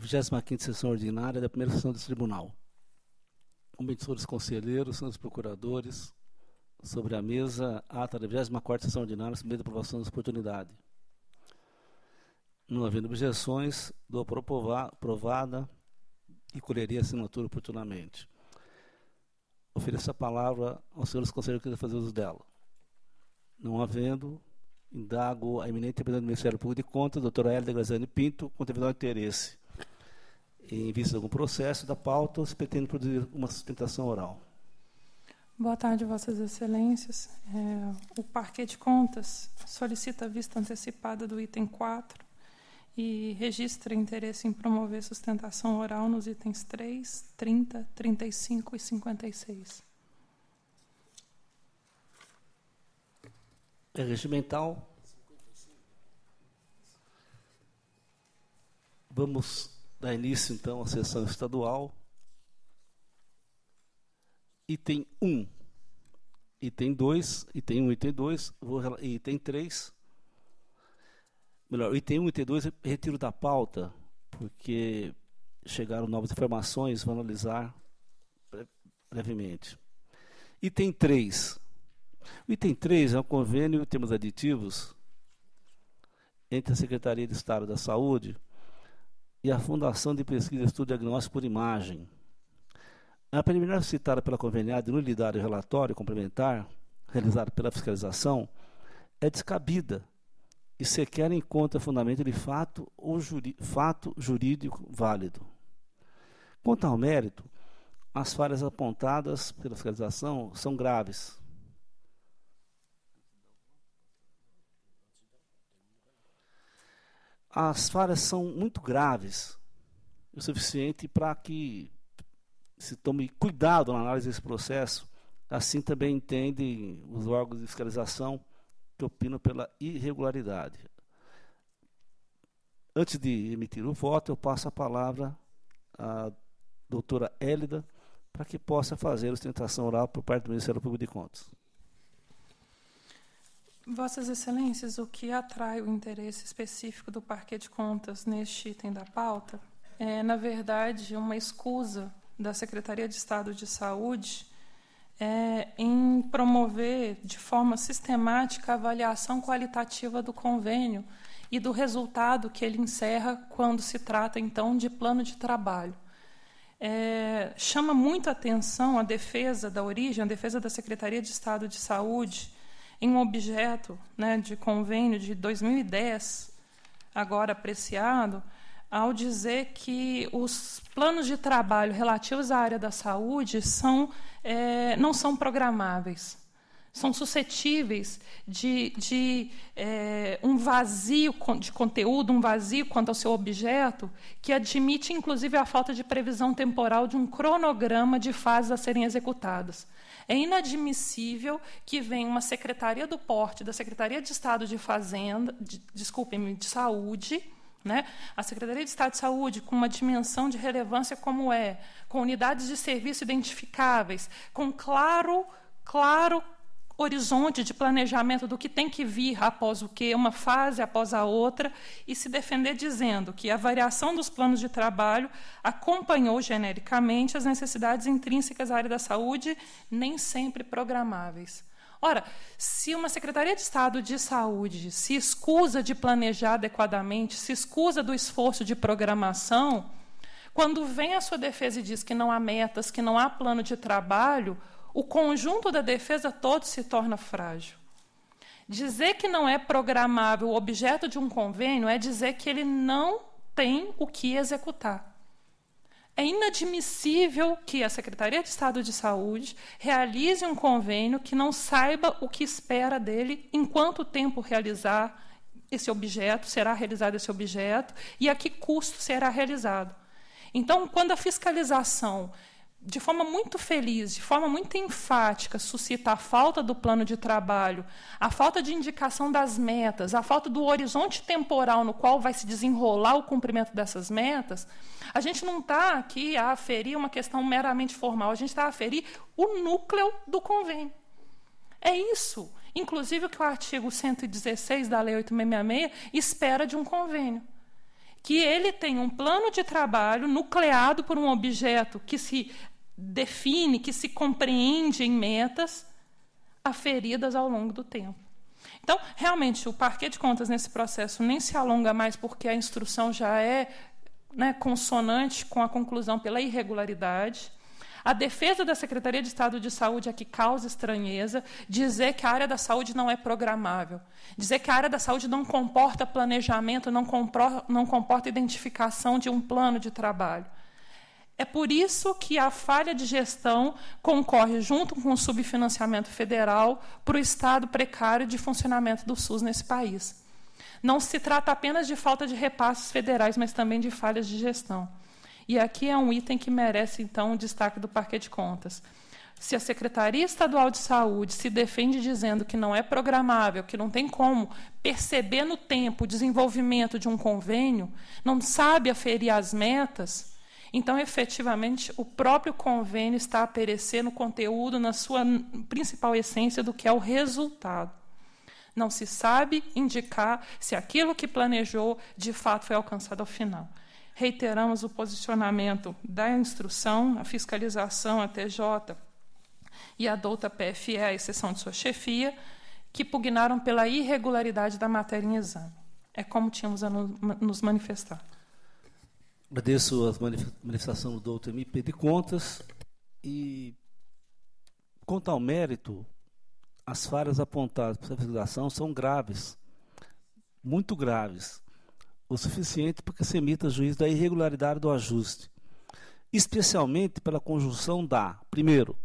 25 Sessão Ordinária da Primeira Sessão do Tribunal. Comissores conselheiros, senhores procuradores, sobre a mesa, ata da 24 Sessão Ordinária, submetida a aprovação da oportunidade. Não havendo objeções, dou aprovada e colheria a assinatura oportunamente. Ofereço a palavra aos senhores conselheiros que quiserem fazer uso dela. Não havendo, indago a eminente representante do Ministério Público de Contas, doutora Hélida Graziani Pinto, com devido ao interesse em vista de algum processo da pauta ou se pretende produzir uma sustentação oral. Boa tarde, Vossas Excelências. É, o Parque de Contas solicita a vista antecipada do item 4 e registra interesse em promover sustentação oral nos itens 3, 30, 35 e 56. É regimental. Vamos Dá início então à sessão estadual. Item 1, item 2, item 1, item 2, vou, item 3. Melhor, item 1, e item 2, retiro da pauta, porque chegaram novas informações, vou analisar brevemente. Item 3. O item 3 é um convênio em termos aditivos entre a Secretaria de Estado da Saúde e a Fundação de Pesquisa e Estudo Diagnóstico por Imagem. É a preliminar citada pela conveniada de nulidade do relatório complementar, realizado pela fiscalização, é descabida e sequer encontra fundamento de fato ou juri, fato jurídico válido. Quanto ao mérito, as falhas apontadas pela fiscalização são graves, as falhas são muito graves, o suficiente para que se tome cuidado na análise desse processo. Assim também entendem os órgãos de fiscalização que opinam pela irregularidade. Antes de emitir o voto, eu passo a palavra à doutora Hélida para que possa fazer a sustentação oral por parte do Ministério Público de Contas. Vossas Excelências, o que atrai o interesse específico do Parque de Contas neste item da pauta é, na verdade, uma escusa da Secretaria de Estado de Saúde é, em promover de forma sistemática a avaliação qualitativa do convênio e do resultado que ele encerra quando se trata, então, de plano de trabalho. É, chama muita atenção a defesa da origem, a defesa da Secretaria de Estado de Saúde em um objeto né, de convênio de 2010, agora apreciado, ao dizer que os planos de trabalho relativos à área da saúde são, é, não são programáveis, são suscetíveis de, de é, um vazio de conteúdo, um vazio quanto ao seu objeto, que admite, inclusive, a falta de previsão temporal de um cronograma de fases a serem executadas. É inadmissível que venha uma secretaria do porte, da Secretaria de Estado de Fazenda, de, desculpem-me, de Saúde, né? A Secretaria de Estado de Saúde, com uma dimensão de relevância como é, com unidades de serviço identificáveis, com claro, claro horizonte de planejamento do que tem que vir após o que, uma fase após a outra, e se defender dizendo que a variação dos planos de trabalho acompanhou genericamente as necessidades intrínsecas à área da saúde, nem sempre programáveis. Ora, se uma Secretaria de Estado de Saúde se escusa de planejar adequadamente, se escusa do esforço de programação, quando vem a sua defesa e diz que não há metas, que não há plano de trabalho, o conjunto da defesa todo se torna frágil. Dizer que não é programável o objeto de um convênio é dizer que ele não tem o que executar. É inadmissível que a Secretaria de Estado de Saúde realize um convênio que não saiba o que espera dele, em quanto tempo realizar esse objeto, será realizado esse objeto e a que custo será realizado. Então, quando a fiscalização de forma muito feliz, de forma muito enfática, suscita a falta do plano de trabalho, a falta de indicação das metas, a falta do horizonte temporal no qual vai se desenrolar o cumprimento dessas metas, a gente não está aqui a aferir uma questão meramente formal, a gente está a aferir o núcleo do convênio. É isso, inclusive, o que o artigo 116 da Lei 866 espera de um convênio que ele tem um plano de trabalho nucleado por um objeto que se define, que se compreende em metas aferidas ao longo do tempo. Então, realmente, o parquê de contas nesse processo nem se alonga mais porque a instrução já é né, consonante com a conclusão pela irregularidade. A defesa da Secretaria de Estado de Saúde é que causa estranheza dizer que a área da saúde não é programável, dizer que a área da saúde não comporta planejamento, não, compro, não comporta identificação de um plano de trabalho. É por isso que a falha de gestão concorre junto com o subfinanciamento federal para o estado precário de funcionamento do SUS nesse país. Não se trata apenas de falta de repasses federais, mas também de falhas de gestão. E aqui é um item que merece, então, o destaque do Parque de Contas. Se a Secretaria Estadual de Saúde se defende dizendo que não é programável, que não tem como perceber no tempo o desenvolvimento de um convênio, não sabe aferir as metas, então, efetivamente, o próprio convênio está a perecer no conteúdo, na sua principal essência do que é o resultado. Não se sabe indicar se aquilo que planejou de fato foi alcançado ao final. Reiteramos o posicionamento da instrução, a fiscalização, a TJ e a douta PFE, à exceção de sua chefia, que pugnaram pela irregularidade da matéria em exame. É como tínhamos a nos manifestar. Agradeço a manifestação do doutor MP de Contas e, quanto ao mérito, as falhas apontadas pela fiscalização são graves, muito graves, o suficiente para que se emita juízo da irregularidade do ajuste, especialmente pela conjunção da, primeiro,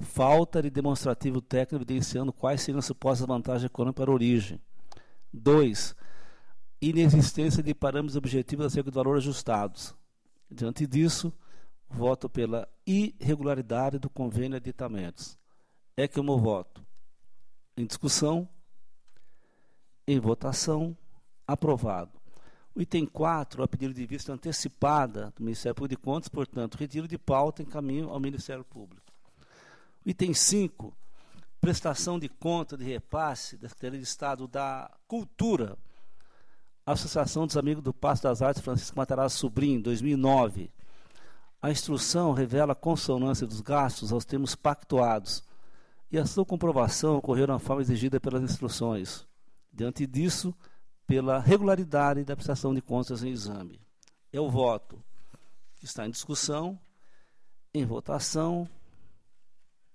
falta de demonstrativo técnico evidenciando quais seriam as supostas vantagens econômicas para a origem, dois, inexistência de parâmetros objetivos acerca do valor ajustados. Diante disso, voto pela irregularidade do convênio de aditamentos. É que o meu voto. Em discussão, em votação, aprovado. O item 4, a pedido de vista antecipada do Ministério Público de Contas, portanto, retiro de pauta em caminho ao Ministério Público. O item 5, prestação de conta de repasse da Secretaria de Estado da Cultura Associação dos Amigos do Passo das Artes Francisco Matarazzo Sobrinho, 2009. A instrução revela a consonância dos gastos aos termos pactuados e a sua comprovação ocorreu na forma exigida pelas instruções. Diante disso, pela regularidade da prestação de contas em exame. É o voto que está em discussão, em votação,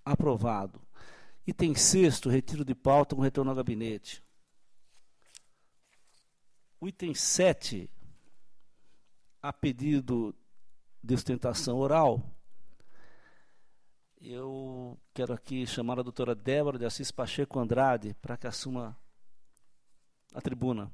aprovado. Item sexto, retiro de pauta com retorno ao gabinete. O item 7, a pedido de ostentação oral, eu quero aqui chamar a doutora Débora de Assis Pacheco Andrade para que assuma a tribuna.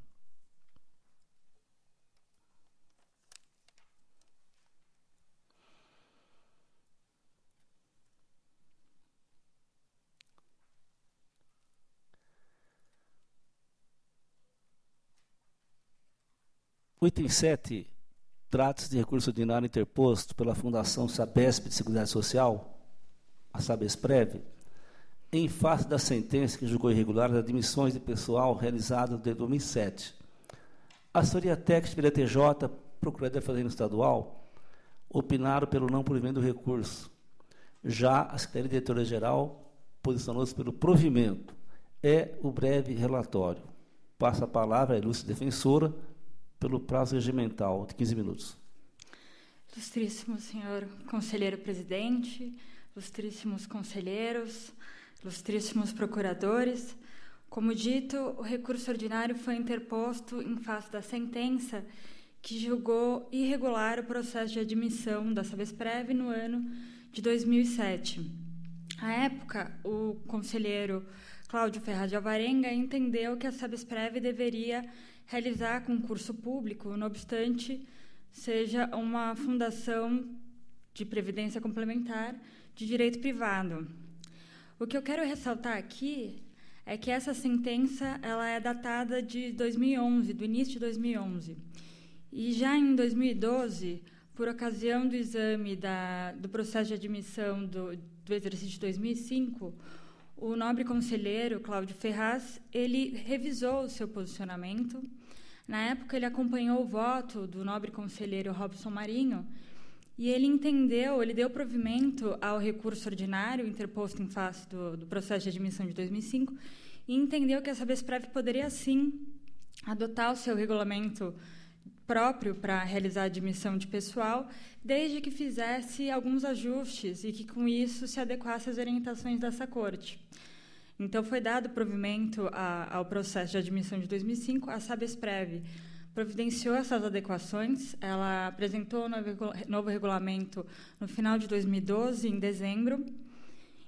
O item 7 trata-se de recurso ordinário interposto pela Fundação Sabesp de Seguridade Social, a Sabesprev, em face da sentença que julgou irregular as admissões de pessoal realizadas de 2007. A assessoria técnica da TJ, Procuradoria Fazenda Estadual, opinaram pelo não provimento do recurso. Já a Secretaria Diretora-Geral posicionou-se pelo provimento. É o breve relatório. Passa a palavra à ilustre defensora, pelo prazo regimental de 15 minutos. Ilustríssimo senhor conselheiro presidente, ilustríssimos conselheiros, ilustríssimos procuradores, como dito, o recurso ordinário foi interposto em face da sentença que julgou irregular o processo de admissão da Sabesprev no ano de 2007. À época, o conselheiro Cláudio Ferraz de Alvarenga entendeu que a Sabesprev deveria realizar concurso público, não obstante seja uma fundação de previdência complementar de direito privado. O que eu quero ressaltar aqui é que essa sentença ela é datada de 2011, do início de 2011. E já em 2012, por ocasião do exame da, do processo de admissão do, do exercício de 2005, o nobre conselheiro Cláudio Ferraz ele revisou o seu posicionamento na época, ele acompanhou o voto do nobre conselheiro Robson Marinho e ele entendeu, ele deu provimento ao recurso ordinário interposto em face do, do processo de admissão de 2005 e entendeu que essa Besprev poderia, sim, adotar o seu regulamento próprio para realizar a admissão de pessoal, desde que fizesse alguns ajustes e que, com isso, se adequasse às orientações dessa corte. Então, foi dado provimento a, ao processo de admissão de 2005, a Sabesprev providenciou essas adequações, ela apresentou o novo, novo regulamento no final de 2012, em dezembro,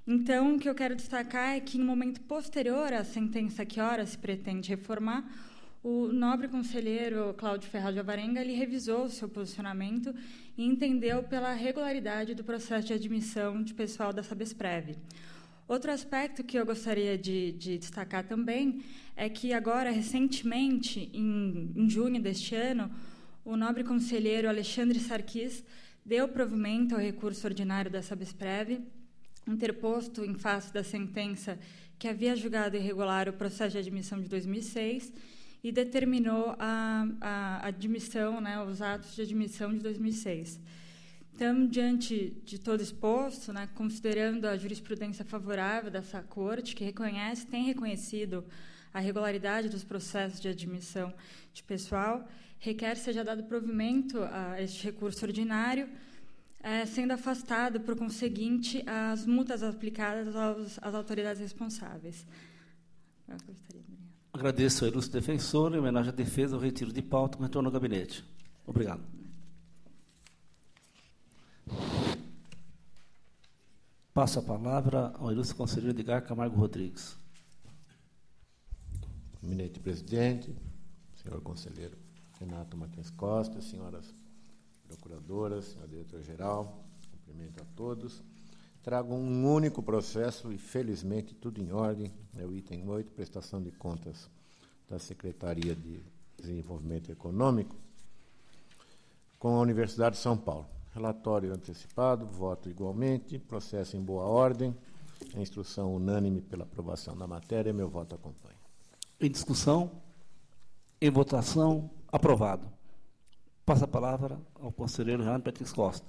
então, o que eu quero destacar é que, em momento posterior à sentença que ora se pretende reformar, o nobre conselheiro Cláudio Ferraz de Avarenga ele revisou o seu posicionamento e entendeu pela regularidade do processo de admissão de pessoal da Sabesprev. Outro aspecto que eu gostaria de, de, destacar também é que agora, recentemente, em, em, junho deste ano, o nobre conselheiro Alexandre Sarkis deu provimento ao recurso ordinário da Sabesprev, interposto em face da sentença que havia julgado irregular o processo de admissão de 2006 e determinou a, a admissão, né, os atos de admissão de 2006. Estamos diante de todo exposto, né, considerando a jurisprudência favorável dessa Corte, que reconhece, tem reconhecido a regularidade dos processos de admissão de pessoal, requer seja dado provimento a este recurso ordinário, é, sendo afastado, por conseguinte, as multas aplicadas aos, às autoridades responsáveis. Eu gostaria, Agradeço ao ilustre defensor, em homenagem à defesa, o retiro de pauta com retorno ao gabinete. Obrigado. Passo a palavra ao ilustre conselheiro Edgar Camargo Rodrigues. Eminente presidente, senhor conselheiro Renato Martins Costa, senhoras procuradoras, senhor diretor-geral, cumprimento a todos. Trago um único processo e, felizmente, tudo em ordem. É o item 8, prestação de contas da Secretaria de Desenvolvimento Econômico com a Universidade de São Paulo. Relatório antecipado, voto igualmente, processo em boa ordem, a instrução unânime pela aprovação da matéria, meu voto acompanha. Em discussão, em votação, aprovado. Passa a palavra ao conselheiro Renan Petris Costa.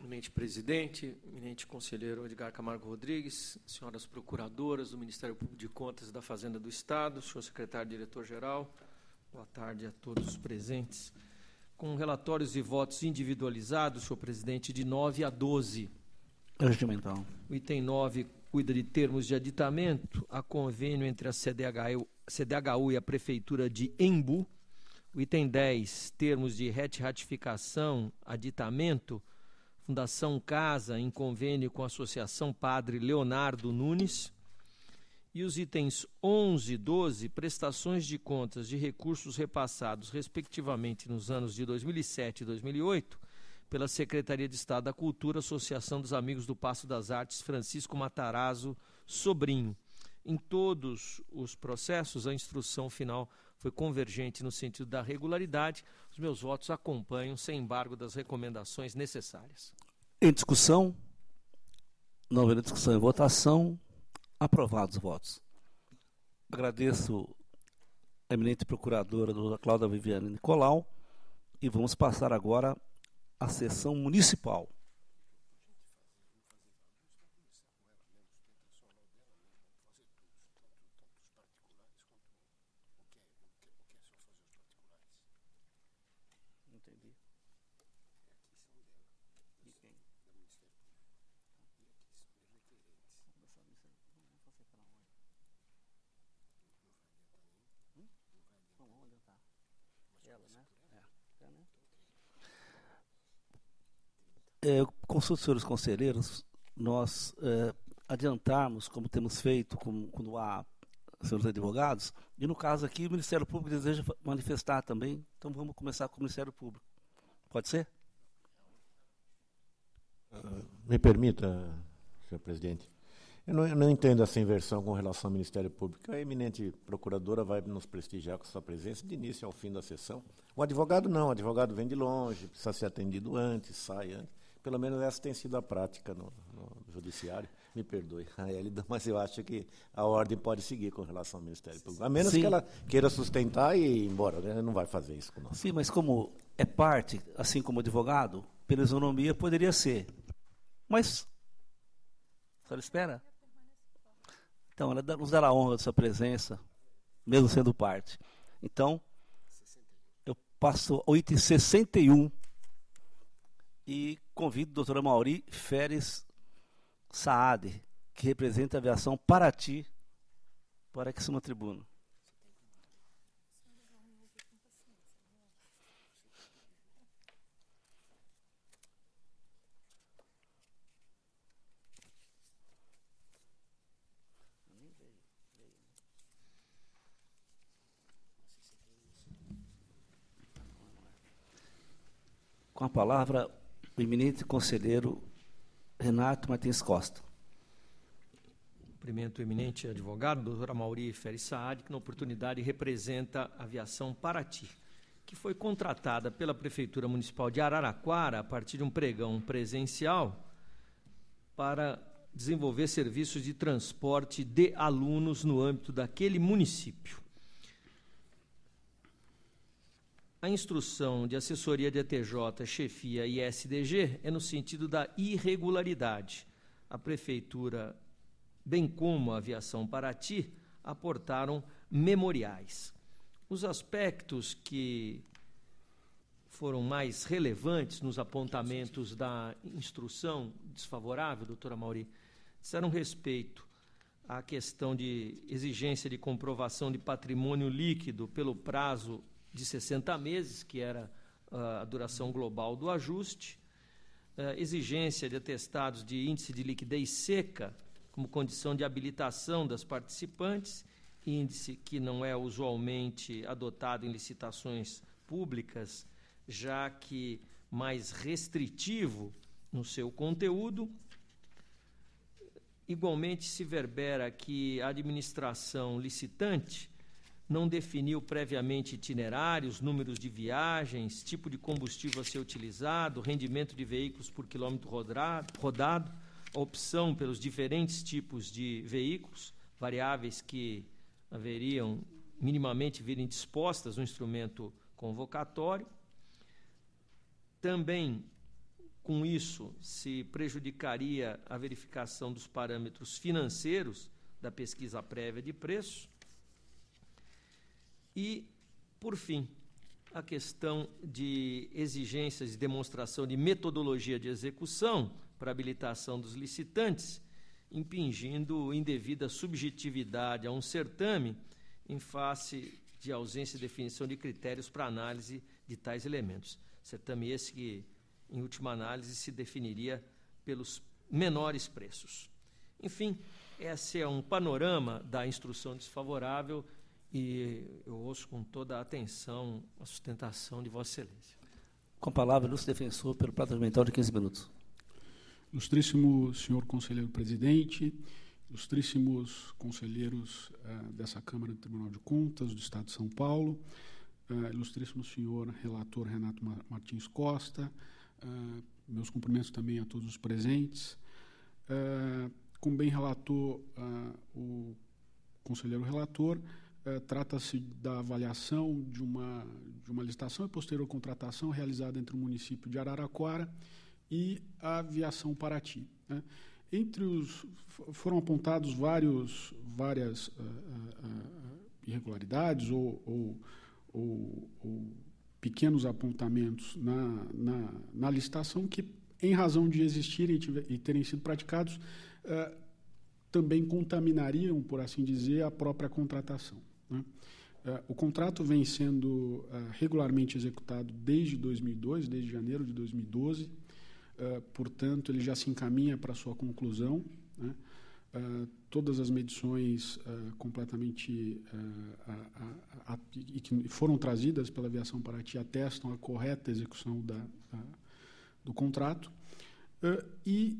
Eminente presidente, eminente conselheiro Edgar Camargo Rodrigues, senhoras procuradoras do Ministério Público de Contas e da Fazenda do Estado, senhor secretário diretor-geral, Boa tarde a todos os presentes. Com relatórios e votos individualizados, senhor presidente, de 9 a 12. É regimental. O item 9 cuida de termos de aditamento a convênio entre a CDHU, CDHU e a Prefeitura de Embu. O item 10, termos de ratificação, aditamento, Fundação Casa, em convênio com a Associação Padre Leonardo Nunes e os itens 11 e 12, prestações de contas de recursos repassados, respectivamente, nos anos de 2007 e 2008, pela Secretaria de Estado da Cultura, Associação dos Amigos do Passo das Artes, Francisco Matarazzo Sobrinho. Em todos os processos, a instrução final foi convergente no sentido da regularidade. Os meus votos acompanham, sem embargo, das recomendações necessárias. Em discussão? Não havendo discussão em votação. Aprovados os votos. Agradeço a eminente procuradora doutora Cláudia Viviane Nicolau e vamos passar agora à sessão municipal. é, os senhores conselheiros, nós é, adiantarmos, como temos feito com, quando há senhores advogados, e no caso aqui o Ministério Público deseja manifestar também, então vamos começar com o Ministério Público. Pode ser? Ah, me permita, senhor presidente. Eu não, eu não, entendo essa inversão com relação ao Ministério Público. A eminente procuradora vai nos prestigiar com sua presença de início ao fim da sessão. O advogado não, o advogado vem de longe, precisa ser atendido antes, sai antes. Pelo menos essa tem sido a prática no, no judiciário. Me perdoe, mas eu acho que a ordem pode seguir com relação ao Ministério Público. A menos Sim. que ela queira sustentar e ir embora. Né? Ela não vai fazer isso conosco. Sim, mas como é parte, assim como advogado, pela isonomia poderia ser. Mas. A senhora espera? Então, ela nos dará a honra da sua presença, mesmo sendo parte. Então, eu passo 8h61 e convido a doutora Mauri Feres Saade, que representa a aviação Paraty, para que suma tribuna. com a palavra o eminente conselheiro Renato Martins Costa. Cumprimento o eminente advogado, doutora Mauri Ferri Saad, que na oportunidade representa a aviação Paraty, que foi contratada pela Prefeitura Municipal de Araraquara a partir de um pregão presencial para desenvolver serviços de transporte de alunos no âmbito daquele município. A instrução de assessoria de ETJ, chefia e SDG é no sentido da irregularidade. A Prefeitura, bem como a Aviação Paraty, aportaram memoriais. Os aspectos que foram mais relevantes nos apontamentos da instrução desfavorável, doutora Mauri, disseram respeito à questão de exigência de comprovação de patrimônio líquido pelo prazo de 60 meses, que era ah, a duração global do ajuste, ah, exigência de atestados de índice de liquidez seca como condição de habilitação das participantes, índice que não é usualmente adotado em licitações públicas, já que mais restritivo no seu conteúdo. Igualmente, se verbera que a administração licitante não definiu previamente itinerários, números de viagens, tipo de combustível a ser utilizado, rendimento de veículos por quilômetro rodado, opção pelos diferentes tipos de veículos, variáveis que haveriam minimamente virem dispostas no instrumento convocatório. Também, com isso, se prejudicaria a verificação dos parâmetros financeiros da pesquisa prévia de preço e, por fim, a questão de exigências de demonstração de metodologia de execução para habilitação dos licitantes, impingindo indevida subjetividade a um certame em face de ausência de definição de critérios para análise de tais elementos. Certame esse que, em última análise, se definiria pelos menores preços. Enfim, esse é um panorama da instrução desfavorável e eu ouço com toda a atenção a sustentação de Vossa Excelência. Com a palavra, Lúcio Defensor, pelo prazo mental de 15 minutos. Ilustríssimo senhor conselheiro presidente, ilustríssimos conselheiros uh, dessa Câmara do Tribunal de Contas do Estado de São Paulo, uh, ilustríssimo senhor relator Renato Mar Martins Costa, uh, meus cumprimentos também a todos os presentes. como bem relatou o conselheiro relator, é, trata-se da avaliação de uma, de uma licitação e posterior contratação realizada entre o município de Araraquara e a Aviação Paraty. Né? Entre os foram apontados vários, várias uh, uh, irregularidades ou, ou, ou, ou, pequenos apontamentos na, na, na, licitação que, em razão de existirem e terem sido praticados, também contaminariam, por assim dizer, a própria contratação. Né? É, o contrato vem sendo é, regularmente executado desde 2002, desde janeiro de 2012, é, portanto, ele já se encaminha para sua conclusão. Né? todas as medições completamente e que foram trazidas pela aviação Paraty atestam a correta execução da, do contrato. e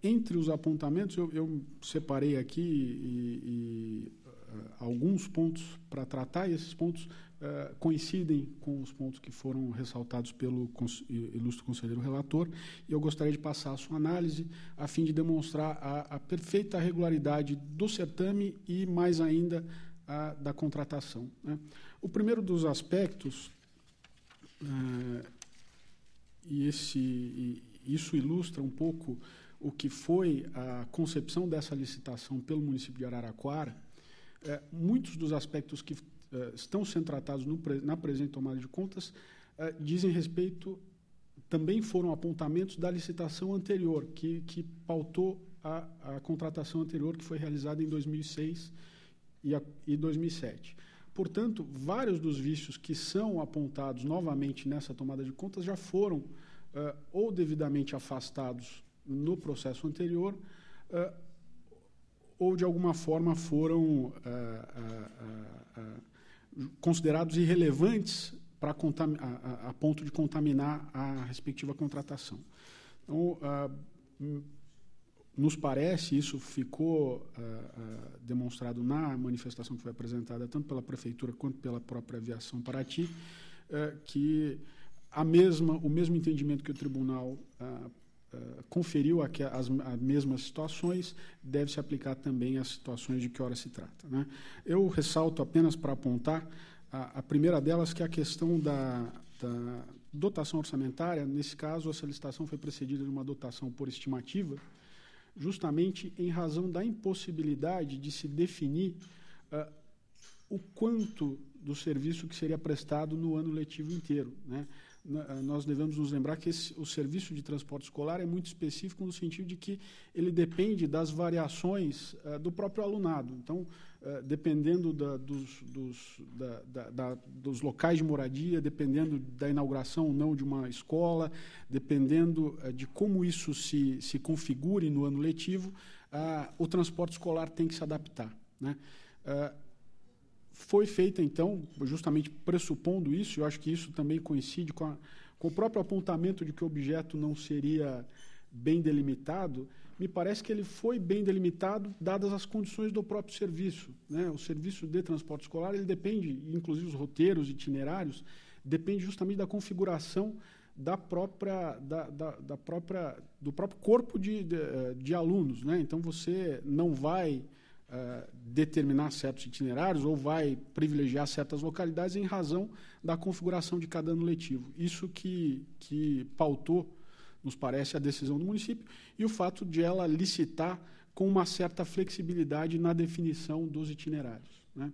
entre os apontamentos, eu, eu separei aqui e, e eh, alguns pontos para tratar, e esses pontos uh, coincidem com os pontos que foram ressaltados pelo ilustre conselheiro relator, e eu gostaria de passar a sua análise a fim de demonstrar a, a perfeita regularidade do certame e, mais ainda, a, da contratação. Né? O primeiro dos aspectos, uh, e, esse, e isso ilustra um pouco o que foi a concepção dessa licitação pelo município de Araraquara, é, muitos dos aspectos que é, estão sendo tratados no, na presente tomada de contas é, dizem respeito, também foram apontamentos da licitação anterior, que, que pautou a, a contratação anterior, que foi realizada em 2006 e, a, e 2007. Portanto, vários dos vícios que são apontados novamente nessa tomada de contas já foram uh, ou devidamente afastados no processo anterior é, ou de alguma forma foram eh, eh, eh, considerados irrelevantes para a, a, a, ponto de contaminar a respectiva contratação. Então, ah, hum, nos parece, isso ficou demonstrado na manifestação que foi apresentada tanto pela Prefeitura quanto pela própria Aviação Paraty, que a mesma, o mesmo entendimento que o tribunal ah, conferiu as, mesmas situações, deve se aplicar também às situações de que hora se trata. Né? Eu ressalto apenas para apontar a, a, primeira delas, que é a questão da, da, dotação orçamentária. Nesse caso, a solicitação foi precedida de uma dotação por estimativa, justamente em razão da impossibilidade de se definir uh, o quanto do serviço que seria prestado no ano letivo inteiro. Né? Né, eh, nós devemos nos lembrar que esse, o serviço de transporte escolar é muito específico no sentido de que ele depende das variações uh, do próprio alunado. Então, uh, dependendo da, dos, dos, da, da, dos, locais de moradia, dependendo da inauguração ou não de uma escola, dependendo uh, de como isso se, se configure no ano letivo, ah, o transporte escolar tem que se adaptar. Né? Uh, foi feita, então, justamente pressupondo isso, eu acho que isso também coincide com, a, com o próprio apontamento de que o objeto não seria bem delimitado, me parece que ele foi bem delimitado dadas as condições do próprio serviço. Né? O serviço de transporte escolar, ele depende, inclusive os roteiros itinerários, depende justamente da configuração da própria, da, da, da própria do próprio corpo de, de, eh, de alunos. Né? Então, você não vai eh, determinar certos itinerários ou vai privilegiar certas localidades em razão da configuração de cada ano letivo. Isso que, que pautou, nos parece, a decisão do município e o fato de ela licitar com uma certa flexibilidade na definição dos itinerários. Né?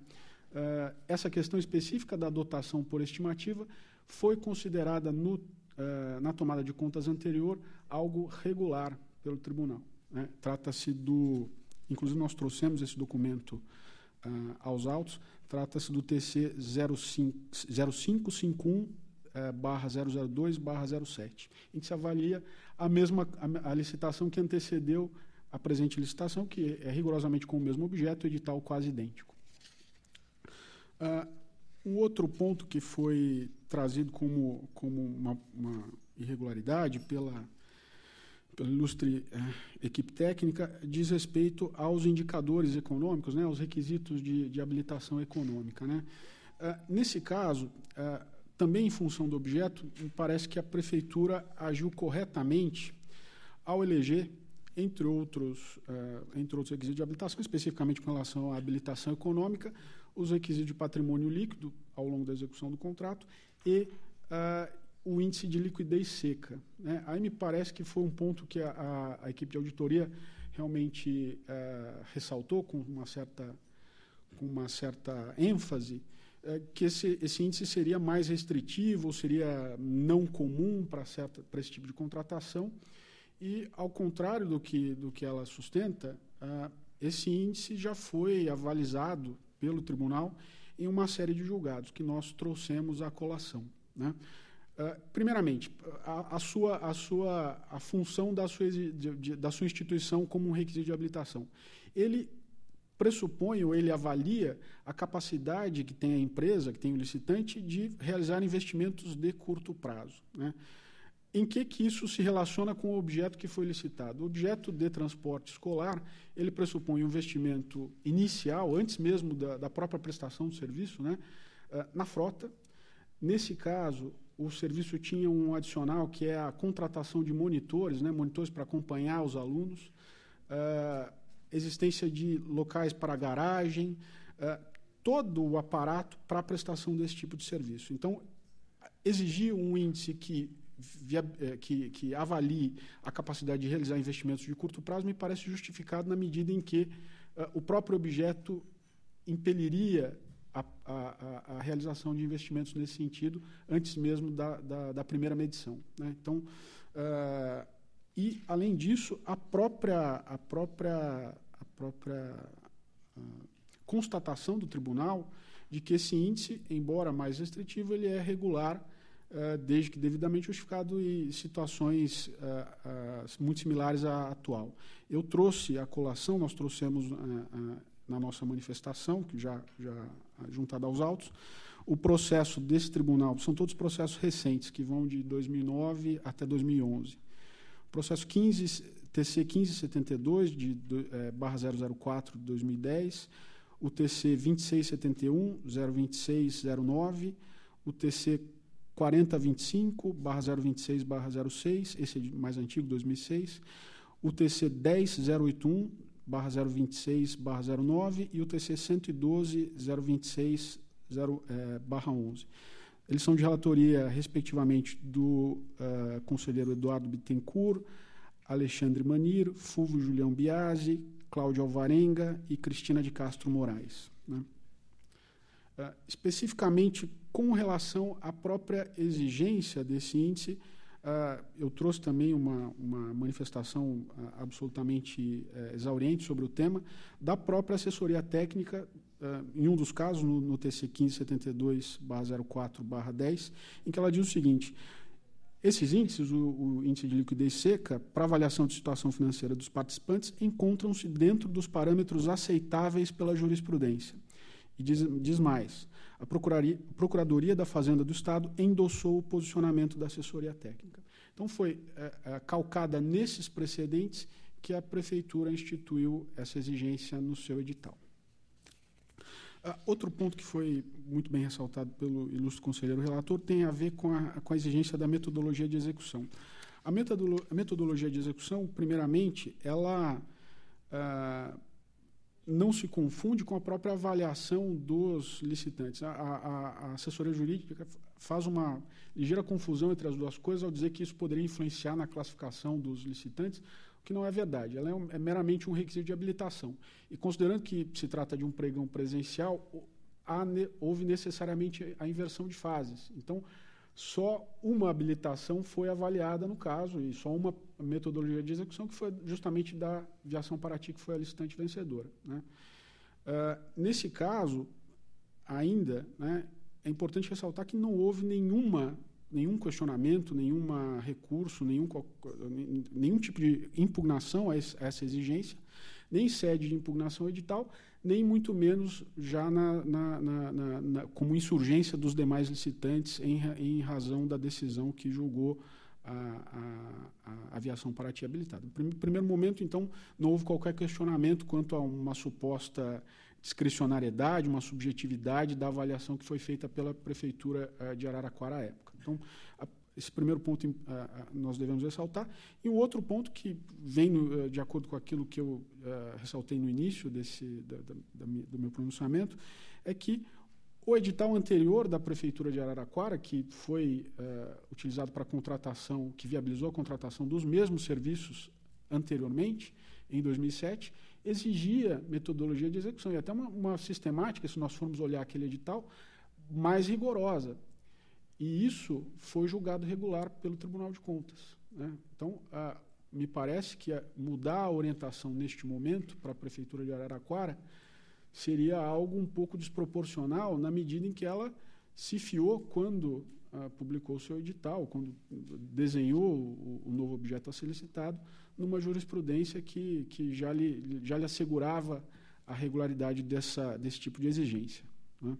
Uh, essa questão específica da dotação por estimativa foi considerada no, uh, na tomada de contas anterior algo regular pelo tribunal. Né? Trata-se do Inclusive, nós trouxemos esse documento uh, aos autos. Trata-se do TC 0551-002-07, em que se avalia a mesma a, a licitação que antecedeu a presente licitação, que é rigorosamente com o mesmo objeto, edital quase idêntico. Uh, um outro ponto que foi trazido como, como uma, uma irregularidade pela pela ilustre eh, equipe técnica, diz respeito aos indicadores econômicos, né, aos requisitos de, de habilitação econômica. Né. Uh, nesse caso, uh, também em função do objeto, me parece que a prefeitura agiu corretamente ao eleger, entre outros, uh, entre outros requisitos de habilitação, especificamente com relação à habilitação econômica, os requisitos de patrimônio líquido ao longo da execução do contrato e Uh, o índice de liquidez seca. Né? Aí me parece que foi um ponto que a, a, a equipe de auditoria realmente eh, ressaltou com uma certa, com uma certa ênfase eh, que esse, esse índice seria mais restritivo, ou seria não comum para esse tipo de contratação. E, ao contrário do que, do que ela sustenta, ah, esse índice já foi avalizado pelo tribunal em uma série de julgados que nós trouxemos à colação. Né? Ah, primeiramente, a, a, sua, a, sua, a função da sua, de, de, da sua instituição como um requisito de habilitação. Ele pressupõe ou ele avalia a capacidade que tem a empresa, que tem o licitante, de realizar investimentos de curto prazo. Né? Em que, que isso se relaciona com o objeto que foi licitado? O objeto de transporte escolar, ele pressupõe um investimento inicial, antes mesmo da, da própria prestação do serviço, né? Uh, na frota. Nesse caso, o serviço tinha um adicional que é a contratação de monitores, né, monitores para acompanhar os alunos, uh, existência de locais para garagem, uh, todo o aparato para a prestação desse tipo de serviço. Então, exigir um índice que, via, eh, que, que avalie a capacidade de realizar investimentos de curto prazo me parece justificado na medida em que uh, o próprio objeto impeliria a, a, a, realização de investimentos nesse sentido antes mesmo da, da, da primeira medição. Né? Então, uh, e além disso, a própria, a própria, a própria uh, constatação do tribunal de que esse índice, embora mais restritivo, ele é regular uh, desde que devidamente justificado e situações eh, muito similares à atual. Eu trouxe a colação, nós trouxemos na nossa manifestação, que já, já juntada aos autos. O processo desse tribunal, são todos processos recentes, que vão de 2009 até 2011. O processo 15, TC 1572, de, eh, de, é, barra 004, de 2010, o TC 2671, 02609, o TC 4025, barra 026, barra 06, esse é mais antigo, 2006, o TC 10081, barra 026 barra 09 e o TC 112 026 0, é, barra 11. Eles são de relatoria, respectivamente, do uh, conselheiro Eduardo Bittencourt, Alexandre Manir, Fulvio Julião Biasi, Cláudio Alvarenga e Cristina de Castro Moraes. Né? Uh, especificamente com relação à própria exigência desse índice, Uh, eu trouxe também uma, uma manifestação uh, absolutamente uh, exauriente sobre o tema, da própria assessoria técnica, ah, em um dos casos, no, no TC 1572-04-10, em que ela diz o seguinte: esses índices, o, o índice de liquidez seca, para avaliação de situação financeira dos participantes, encontram-se dentro dos parâmetros aceitáveis pela jurisprudência. E diz, diz mais a Procuradoria da Fazenda do Estado endossou o posicionamento da assessoria técnica. Então, foi é, é, calcada nesses precedentes que a Prefeitura instituiu essa exigência no seu edital. Ah, outro ponto que foi muito bem ressaltado pelo ilustre conselheiro relator tem a ver com a, com a exigência da metodologia de execução. A, a metodologia de execução, primeiramente, ela uh, não se confunde com a própria avaliação dos licitantes. A, a, a, assessoria jurídica faz uma ligeira confusão entre as duas coisas ao dizer que isso poderia influenciar na classificação dos licitantes, o que não é verdade. Ela é, um, é meramente um requisito de habilitação. E considerando que se trata de um pregão presencial, houve necessariamente a inversão de fases. Então, só uma habilitação foi avaliada no caso e só uma metodologia de execução que foi justamente da Aviação Paraty, que foi a licitante vencedora. Né? Uh, nesse caso, ainda, né, é importante ressaltar que não houve nenhuma, nenhum questionamento, nenhum recurso, nenhum, nenhum tipo de impugnação a essa exigência, nem sede de impugnação edital, nem muito menos já na, na, na, na como insurgência dos demais licitantes em, em razão da decisão que julgou a, a, a aviação Paraty habilitada. No primeiro momento, então, não houve qualquer questionamento quanto a uma suposta discricionariedade, uma subjetividade da avaliação que foi feita pela Prefeitura eh, de Araraquara à época. Então, esse primeiro ponto uh, nós devemos ressaltar. E o outro ponto que vem no, uh, de acordo com aquilo que eu uh, ressaltei no início desse, da, da, da, do meu pronunciamento é que o edital anterior da Prefeitura de Araraquara, que foi eh, utilizado para contratação, que viabilizou a contratação dos mesmos serviços anteriormente, em 2007, exigia metodologia de execução e até uma, uma sistemática, se nós formos olhar aquele edital, mais rigorosa, e isso foi julgado regular pelo Tribunal de Contas. Né? Então, a, me parece que a, mudar a orientação neste momento para a Prefeitura de Araraquara seria algo um pouco desproporcional na medida em que ela se fiou quando ah, publicou o seu edital, quando desenhou o, o, novo objeto a ser licitado, numa jurisprudência que, que já, lhe, já lhe assegurava a regularidade dessa, desse tipo de exigência. Né?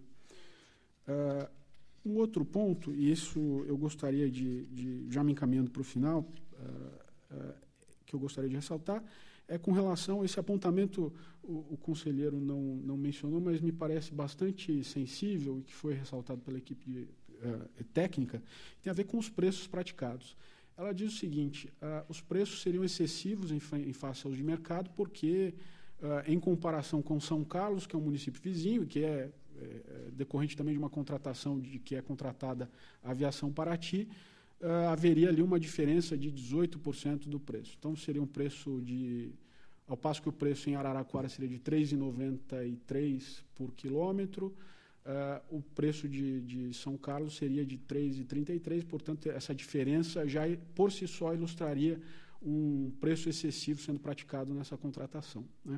Ah, um outro ponto, e isso eu gostaria de, de já me encaminhando para o final, uh, uh, que eu gostaria de ressaltar, é com relação a esse apontamento, o, o, conselheiro não, não mencionou, mas me parece bastante sensível e que foi ressaltado pela equipe de, uh, técnica, tem a ver com os preços praticados. Ela diz o seguinte: ah, os preços seriam excessivos em, em face aos de mercado, porque Uh, em comparação com São Carlos, que é um município vizinho, que é é, é, decorrente também de uma contratação de que é contratada a aviação Paraty, uh, haveria ali uma diferença de 18% do preço. Então seria um preço de ao passo que o preço em Araraquara seria de 3,93 por quilômetro, uh, o preço de, de, São Carlos seria de 3,33, portanto, essa diferença já por si só ilustraria um preço excessivo sendo praticado nessa contratação. Né?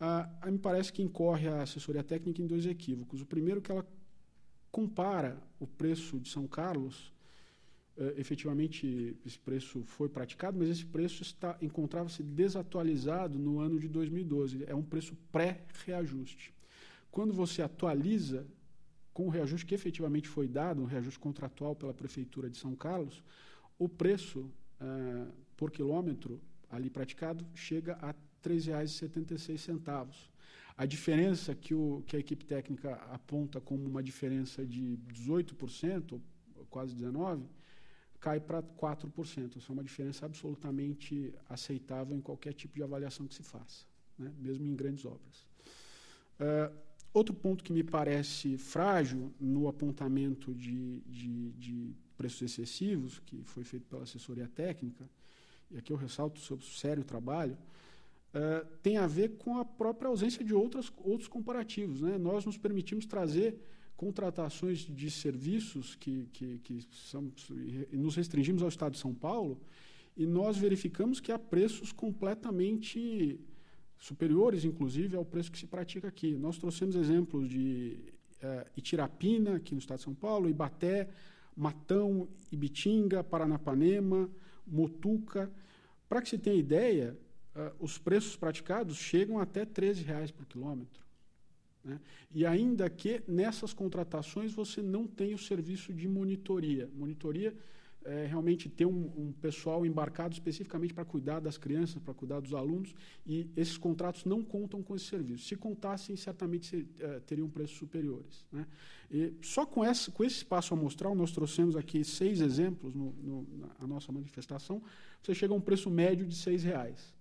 ah, me parece que incorre a assessoria técnica em dois equívocos. O primeiro que ela compara o preço de São Carlos, eh, efetivamente esse preço foi praticado, mas esse preço está encontrava-se desatualizado no ano de 2012. É um preço pré-reajuste. Quando você atualiza com o reajuste que efetivamente foi dado, um reajuste contratual pela prefeitura de São Carlos, o preço eh, por quilômetro ali praticado chega a R$ 3,76. A diferença que, o, que a equipe técnica aponta como uma diferença de 18%, quase 19%, cai para 4%. Isso é uma diferença absolutamente aceitável em qualquer tipo de avaliação que se faça, né? mesmo em grandes obras. Uh, outro ponto que me parece frágil no apontamento de, de, de, preços excessivos, que foi feito pela assessoria técnica, e aqui eu ressalto sobre o sério trabalho, tem a ver com a própria ausência de outras, outros comparativos. Né? Nós nos permitimos trazer contratações de serviços que, que, que são, nos restringimos ao Estado de São Paulo e nós verificamos que há preços completamente superiores, inclusive, ao preço que se pratica aqui. Nós trouxemos exemplos de uh, Itirapina, aqui no Estado de São Paulo, Ibaté, Matão, Ibitinga, Paranapanema, Motuca. Para que se tenha ideia, uh, os preços praticados chegam até 13 reais por quilômetro. Né? E ainda que nessas contratações você não tenha o serviço de monitoria. Monitoria é realmente ter um, um pessoal embarcado especificamente para cuidar das crianças, para cuidar dos alunos, e esses contratos não contam com esse serviço. Se contassem, certamente eh, teriam preços superiores. Né? E só com esse, com esse espaço amostral, nós trouxemos aqui seis exemplos no, no, na nossa manifestação, você chega a um preço médio de R$ reais.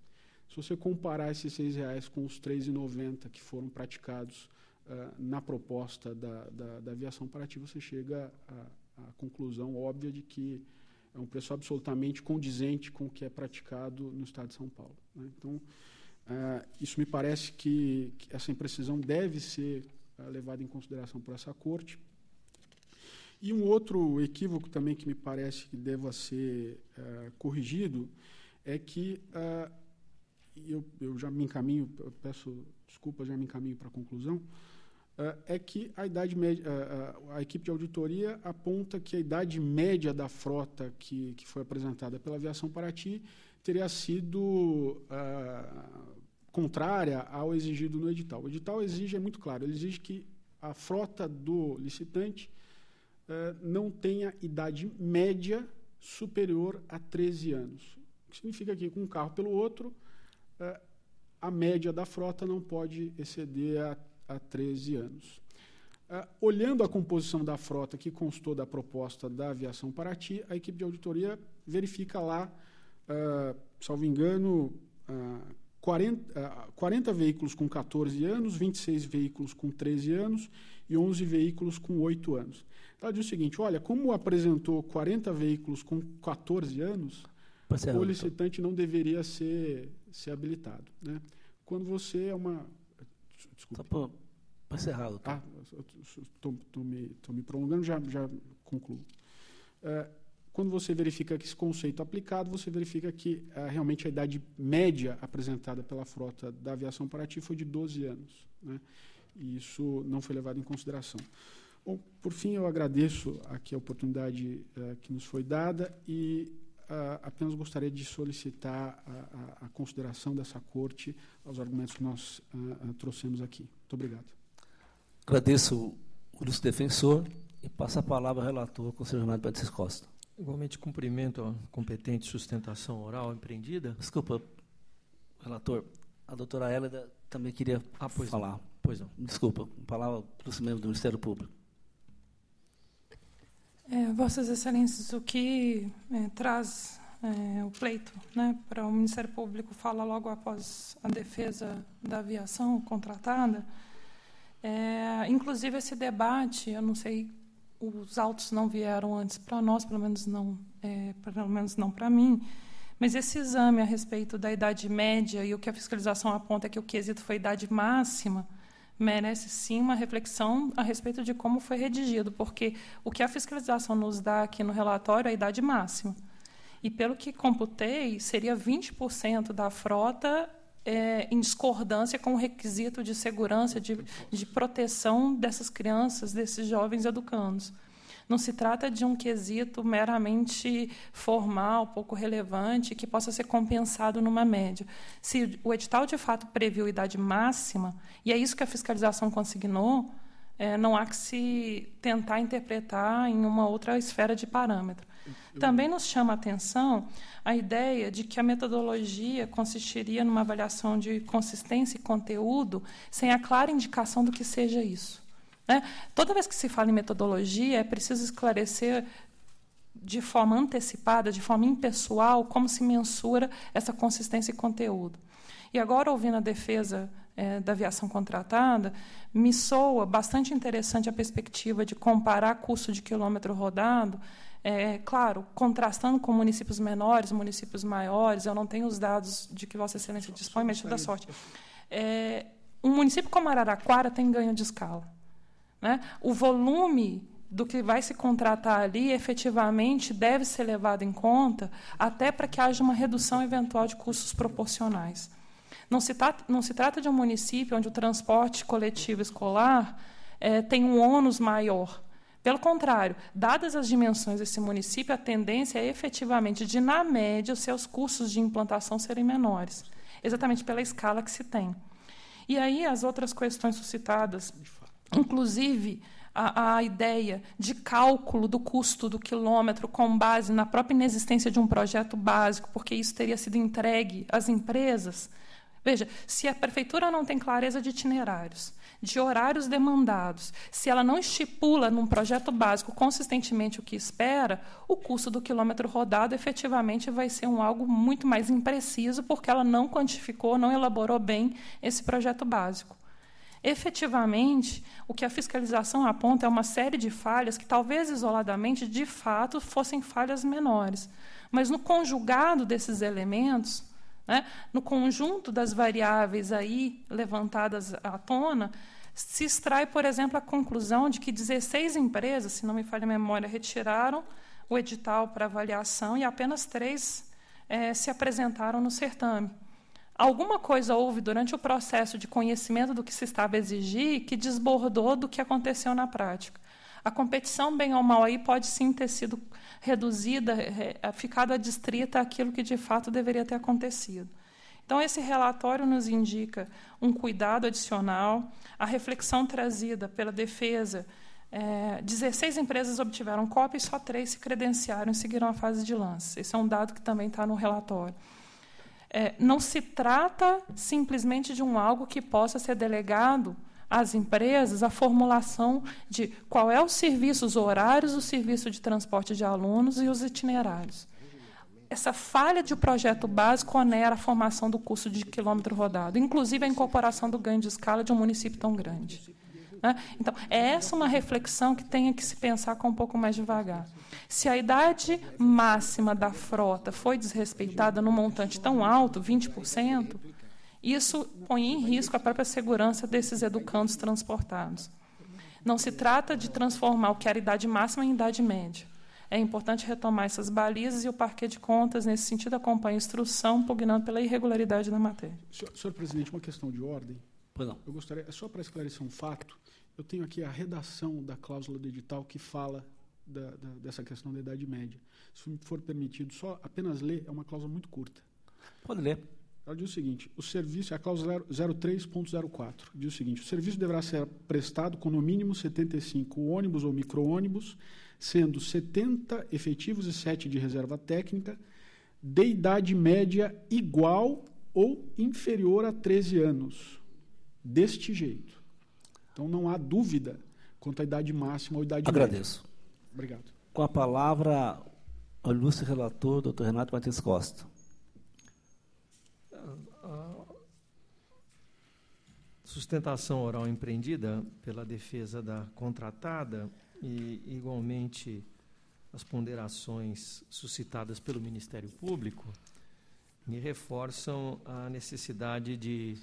Se você comparar esses seis reais com os 3,90 que foram praticados uh, na proposta da, da, da aviação parativa, você chega à, à conclusão óbvia de que é um preço absolutamente condizente com o que é praticado no Estado de São Paulo. Né? Então, uh, isso me parece que, que, essa imprecisão deve ser uh, levada em consideração por essa corte. E um outro equívoco também que me parece que deva ser uh, corrigido é que eu, eu já me encaminho, peço desculpa, já me encaminho para a conclusão, eh, é que a idade média, eh, eh, a, equipe de auditoria aponta que a idade média da frota que, que foi apresentada pela aviação Paraty teria sido uh, contrária ao exigido no edital. O edital exige, é muito claro, ele exige que a frota do licitante uh, não tenha idade média superior a 13 anos. O que significa que com um carro pelo outro, eh, a média da frota não pode exceder a, a 13 anos. Uh, olhando a composição da frota que constou da proposta da aviação Paraty, a equipe de auditoria verifica lá, uh, salvo engano, uh, 40, uh, 40 veículos com 14 anos, 26 veículos com 13 anos e 11 veículos com 8 anos. Ela diz o seguinte: olha, como apresentou 40 veículos com 14 anos, Marcelo, o licitante não deveria ser ser habilitado. Né? Quando você é uma. Desculpa. Só para encerrar, doutor. Ah, estou me, me, prolongando, já, já concluo. É, quando você verifica que esse conceito é aplicado, você verifica que é, realmente a idade média apresentada pela frota da aviação Paraty foi de 12 anos. Né? E isso não foi levado em consideração. Bom, por fim, eu agradeço aqui a oportunidade é, que nos foi dada e ah, apenas gostaria de solicitar a, a, a, consideração dessa corte aos argumentos que nós ah, ah, trouxemos aqui. Muito obrigado. Agradeço o ilustre defensor e passo a palavra ao relator, conselheiro Renato Batista Costa. Igualmente, cumprimento a competente sustentação oral empreendida. Desculpa, relator, a doutora Hélida também queria ah, pois falar. Não. Pois não. Desculpa, palavra para o membro do Ministério Público. É, Vossas Excelências, o que é, traz é, o pleito né, para o Ministério Público fala logo após a defesa da aviação contratada. É, inclusive, esse debate, eu não sei, os autos não vieram antes para nós, pelo menos não é, pelo menos não para mim, mas esse exame a respeito da idade média e o que a fiscalização aponta é que o quesito foi idade máxima, merece sim uma reflexão a respeito de como foi redigido, porque o que a fiscalização nos dá aqui no relatório é a idade máxima. E pelo que computei, seria 20% da frota é, em discordância com o requisito de segurança, de, de proteção dessas crianças, desses jovens educandos não se trata de um quesito meramente formal, pouco relevante, que possa ser compensado numa média. Se o edital de fato previu idade máxima, e é isso que a fiscalização consignou, é, não há que se tentar interpretar em uma outra esfera de parâmetro. Também nos chama a atenção a ideia de que a metodologia consistiria numa avaliação de consistência e conteúdo sem a clara indicação do que seja isso. Né? Toda vez que se fala em metodologia, é preciso esclarecer de forma antecipada, de forma impessoal, como se mensura essa consistência e conteúdo. E agora, ouvindo a defesa é, da aviação contratada, me soa bastante interessante a perspectiva de comparar custo de quilômetro rodado, é, claro, contrastando com municípios menores, municípios maiores, eu não tenho os dados de que Vossa Excelência dispõe, mas toda sorte. É, um município como Araraquara tem ganho de escala. Né? O volume do que vai se contratar ali efetivamente deve ser levado em conta, até para que haja uma redução eventual de custos proporcionais. Não se, trata, não se trata de um município onde o transporte coletivo escolar é, tem um ônus maior. Pelo contrário, dadas as dimensões desse município, a tendência é efetivamente de, na média, os seus custos de implantação serem menores, exatamente pela escala que se tem. E aí as outras questões suscitadas. Inclusive, a, a, ideia de cálculo do custo do quilômetro com base na própria inexistência de um projeto básico, porque isso teria sido entregue às empresas. Veja, se a prefeitura não tem clareza de itinerários, de horários demandados, se ela não estipula num projeto básico consistentemente o que espera, o custo do quilômetro rodado efetivamente vai ser um algo muito mais impreciso, porque ela não quantificou, não elaborou bem esse projeto básico. Efetivamente, o que a fiscalização aponta é uma série de falhas que, talvez isoladamente, de fato, fossem falhas menores. Mas no conjugado desses elementos, né, no conjunto das variáveis aí levantadas à tona, se extrai, por exemplo, a conclusão de que 16 empresas, se não me falha a memória, retiraram o edital para avaliação e apenas três é, se apresentaram no certame alguma coisa houve durante o processo de conhecimento do que se estava a exigir que desbordou do que aconteceu na prática. A competição, bem ou mal, aí pode sim ter sido reduzida, eh, ficado adstrita àquilo que de fato deveria ter acontecido. Então, esse relatório nos indica um cuidado adicional, a reflexão trazida pela defesa. É, eh, 16 empresas obtiveram cópia e só três se credenciaram e seguiram a fase de lance. Esse é um dado que também está no relatório. É, não se trata simplesmente de um algo que possa ser delegado às empresas a formulação de qual é o serviço, os horários, o serviço de transporte de alunos e os itinerários. Essa falha de projeto básico onera a formação do custo de quilômetro rodado, inclusive a incorporação do ganho de escala de um município tão grande. Né? Então, é essa uma reflexão que tem que se pensar com um pouco mais devagar. Se a idade máxima da frota foi desrespeitada num montante tão alto, 20%, isso põe em risco a própria segurança desses educandos transportados. Não se trata de transformar o que era idade máxima em idade média. É importante retomar essas balizas e o parquê de contas, nesse sentido, acompanha a instrução pugnando pela irregularidade da matéria. Senhor, senhor presidente, uma questão de ordem. Pois não. Eu gostaria, só para esclarecer um fato, eu tenho aqui a redação da cláusula do edital que fala da, da, dessa questão da Idade Média. Se me for permitido, só apenas ler, é uma cláusula muito curta. Pode ler. Ela diz o seguinte: o serviço, a cláusula 03.04, diz o seguinte: o serviço deverá ser prestado com no mínimo 75 ônibus ou micro-ônibus, sendo 70 efetivos e 7 de reserva técnica, de idade média igual ou inferior a 13 anos deste jeito. Então não há dúvida quanto à idade máxima ou idade Agradeço. média. Agradeço. Obrigado. Com a palavra o ilustre relator, doutor Renato Matheus Costa. A sustentação oral empreendida pela defesa da contratada e, igualmente, as ponderações suscitadas pelo Ministério Público me reforçam a necessidade de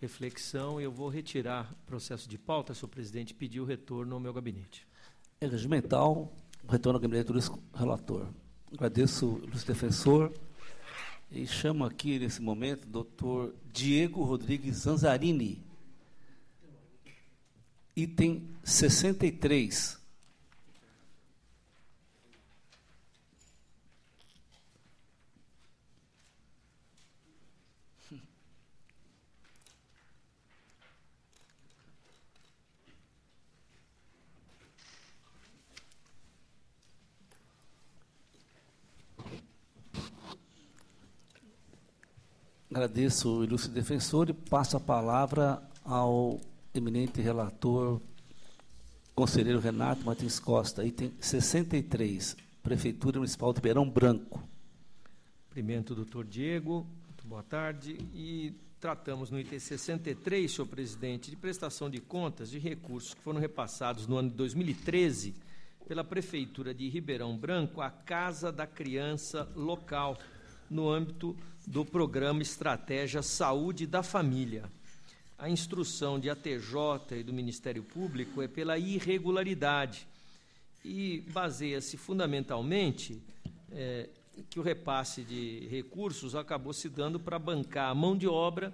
reflexão e eu vou retirar o processo de pauta, senhor presidente, e pedir o retorno ao meu gabinete. É regimental, retorno ao gabinete do relator. Agradeço, Luiz Defensor, e chamo aqui nesse momento o doutor Diego Rodrigues Zanzarini. Item 63. Agradeço o ilustre defensor e passo a palavra ao eminente relator, conselheiro Renato Martins Costa, item 63, Prefeitura Municipal de Beirão Branco. Cumprimento o doutor Diego, muito boa tarde. E tratamos no item 63, senhor presidente, de prestação de contas de recursos que foram repassados no ano de 2013 pela Prefeitura de Ribeirão Branco à Casa da Criança Local no âmbito do programa Estratégia Saúde da Família. A instrução de ATJ e do Ministério Público é pela irregularidade e baseia-se fundamentalmente é, que o repasse de recursos acabou se dando para bancar a mão de obra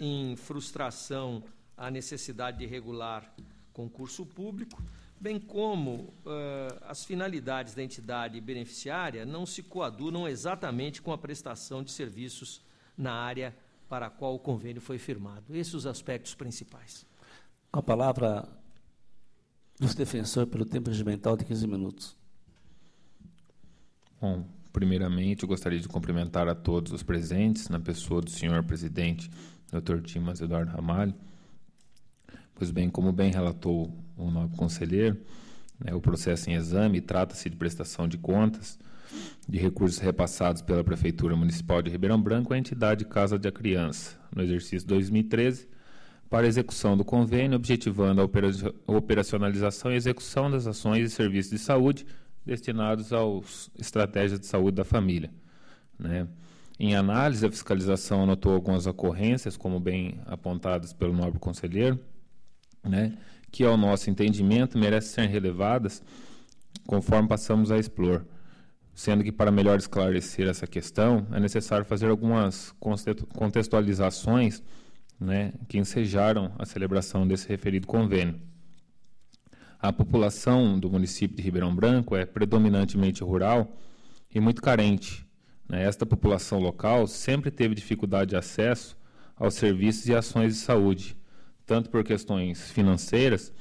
em frustração à necessidade de regular concurso público bem como uh, as finalidades da entidade beneficiária não se coadunam exatamente com a prestação de serviços na área para a qual o convênio foi firmado. Esses os aspectos principais. Com a palavra dos defensores pelo tempo regimental de 15 minutos. Bom, primeiramente eu gostaria de cumprimentar a todos os presentes, na pessoa do senhor presidente, Dr. Dimas Eduardo Ramalho, Pois bem, como bem relatou o nobre conselheiro, né, o processo em exame trata-se de prestação de contas de recursos repassados pela Prefeitura Municipal de Ribeirão Branco à entidade Casa da Criança, no exercício 2013, para execução do convênio, objetivando a operacionalização e execução das ações e serviços de saúde destinados aos estratégias de saúde da família. Né? Em análise, a fiscalização anotou algumas ocorrências, como bem apontadas pelo nobre conselheiro, né, que ao nosso entendimento merecem ser relevadas conforme passamos a explorar. Sendo que, para melhor esclarecer essa questão, é necessário fazer algumas contextualizações né, que ensejaram a celebração desse referido convênio. A população do município de Ribeirão Branco é predominantemente rural e muito carente. Né. Esta população local sempre teve dificuldade de acesso aos serviços e ações de saúde, tanto por questões financeiras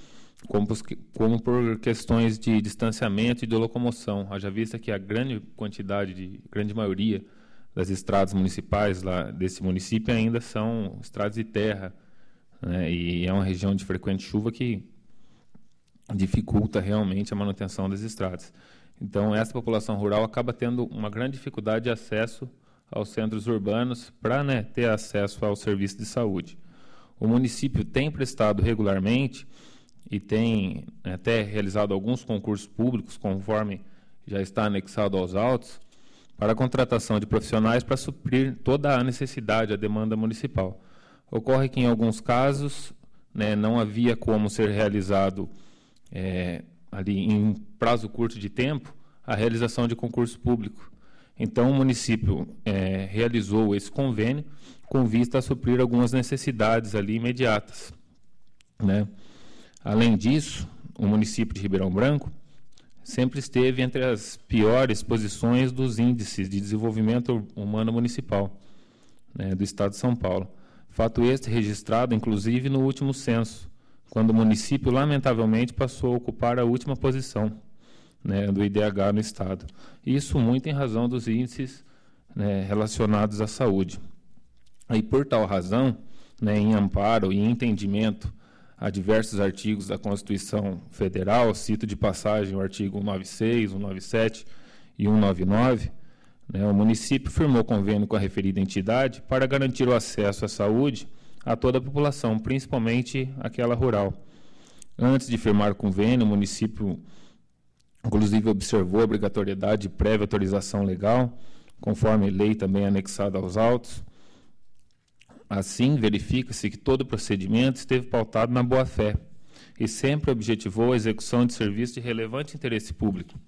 como por, questões de distanciamento e de locomoção. Haja vista que a grande quantidade, de grande maioria das estradas municipais lá desse município ainda são estradas de terra, né? e é uma região de frequente chuva que dificulta realmente a manutenção das estradas. Então, essa população rural acaba tendo uma grande dificuldade de acesso aos centros urbanos para né, ter acesso ao serviço de saúde. O município tem prestado regularmente e tem né, até realizado alguns concursos públicos, conforme já está anexado aos autos, para a contratação de profissionais para suprir toda a necessidade, a demanda municipal. Ocorre que, em alguns casos, né, não havia como ser realizado é, ali em prazo curto de tempo a realização de concurso público. Então, o município é, realizou esse convênio com vista a suprir algumas necessidades ali imediatas. Né? Além disso, o município de Ribeirão Branco sempre esteve entre as piores posições dos índices de desenvolvimento humano municipal né, do Estado de São Paulo. Fato este registrado, inclusive, no último censo, quando o município, lamentavelmente, passou a ocupar a última posição né, do IDH no Estado. Isso muito em razão dos índices né, relacionados à saúde. E por tal razão, né, em amparo e entendimento a diversos artigos da Constituição Federal, cito de passagem o artigo 196, 197 e 199, né, o município firmou convênio com a referida entidade para garantir o acesso à saúde a toda a população, principalmente aquela rural. Antes de firmar o convênio, o município inclusive observou a obrigatoriedade de prévia autorização legal, conforme lei também anexada aos autos. Assim, verifica-se que todo o procedimento esteve pautado na boa-fé e sempre objetivou a execução de serviço de relevante interesse público.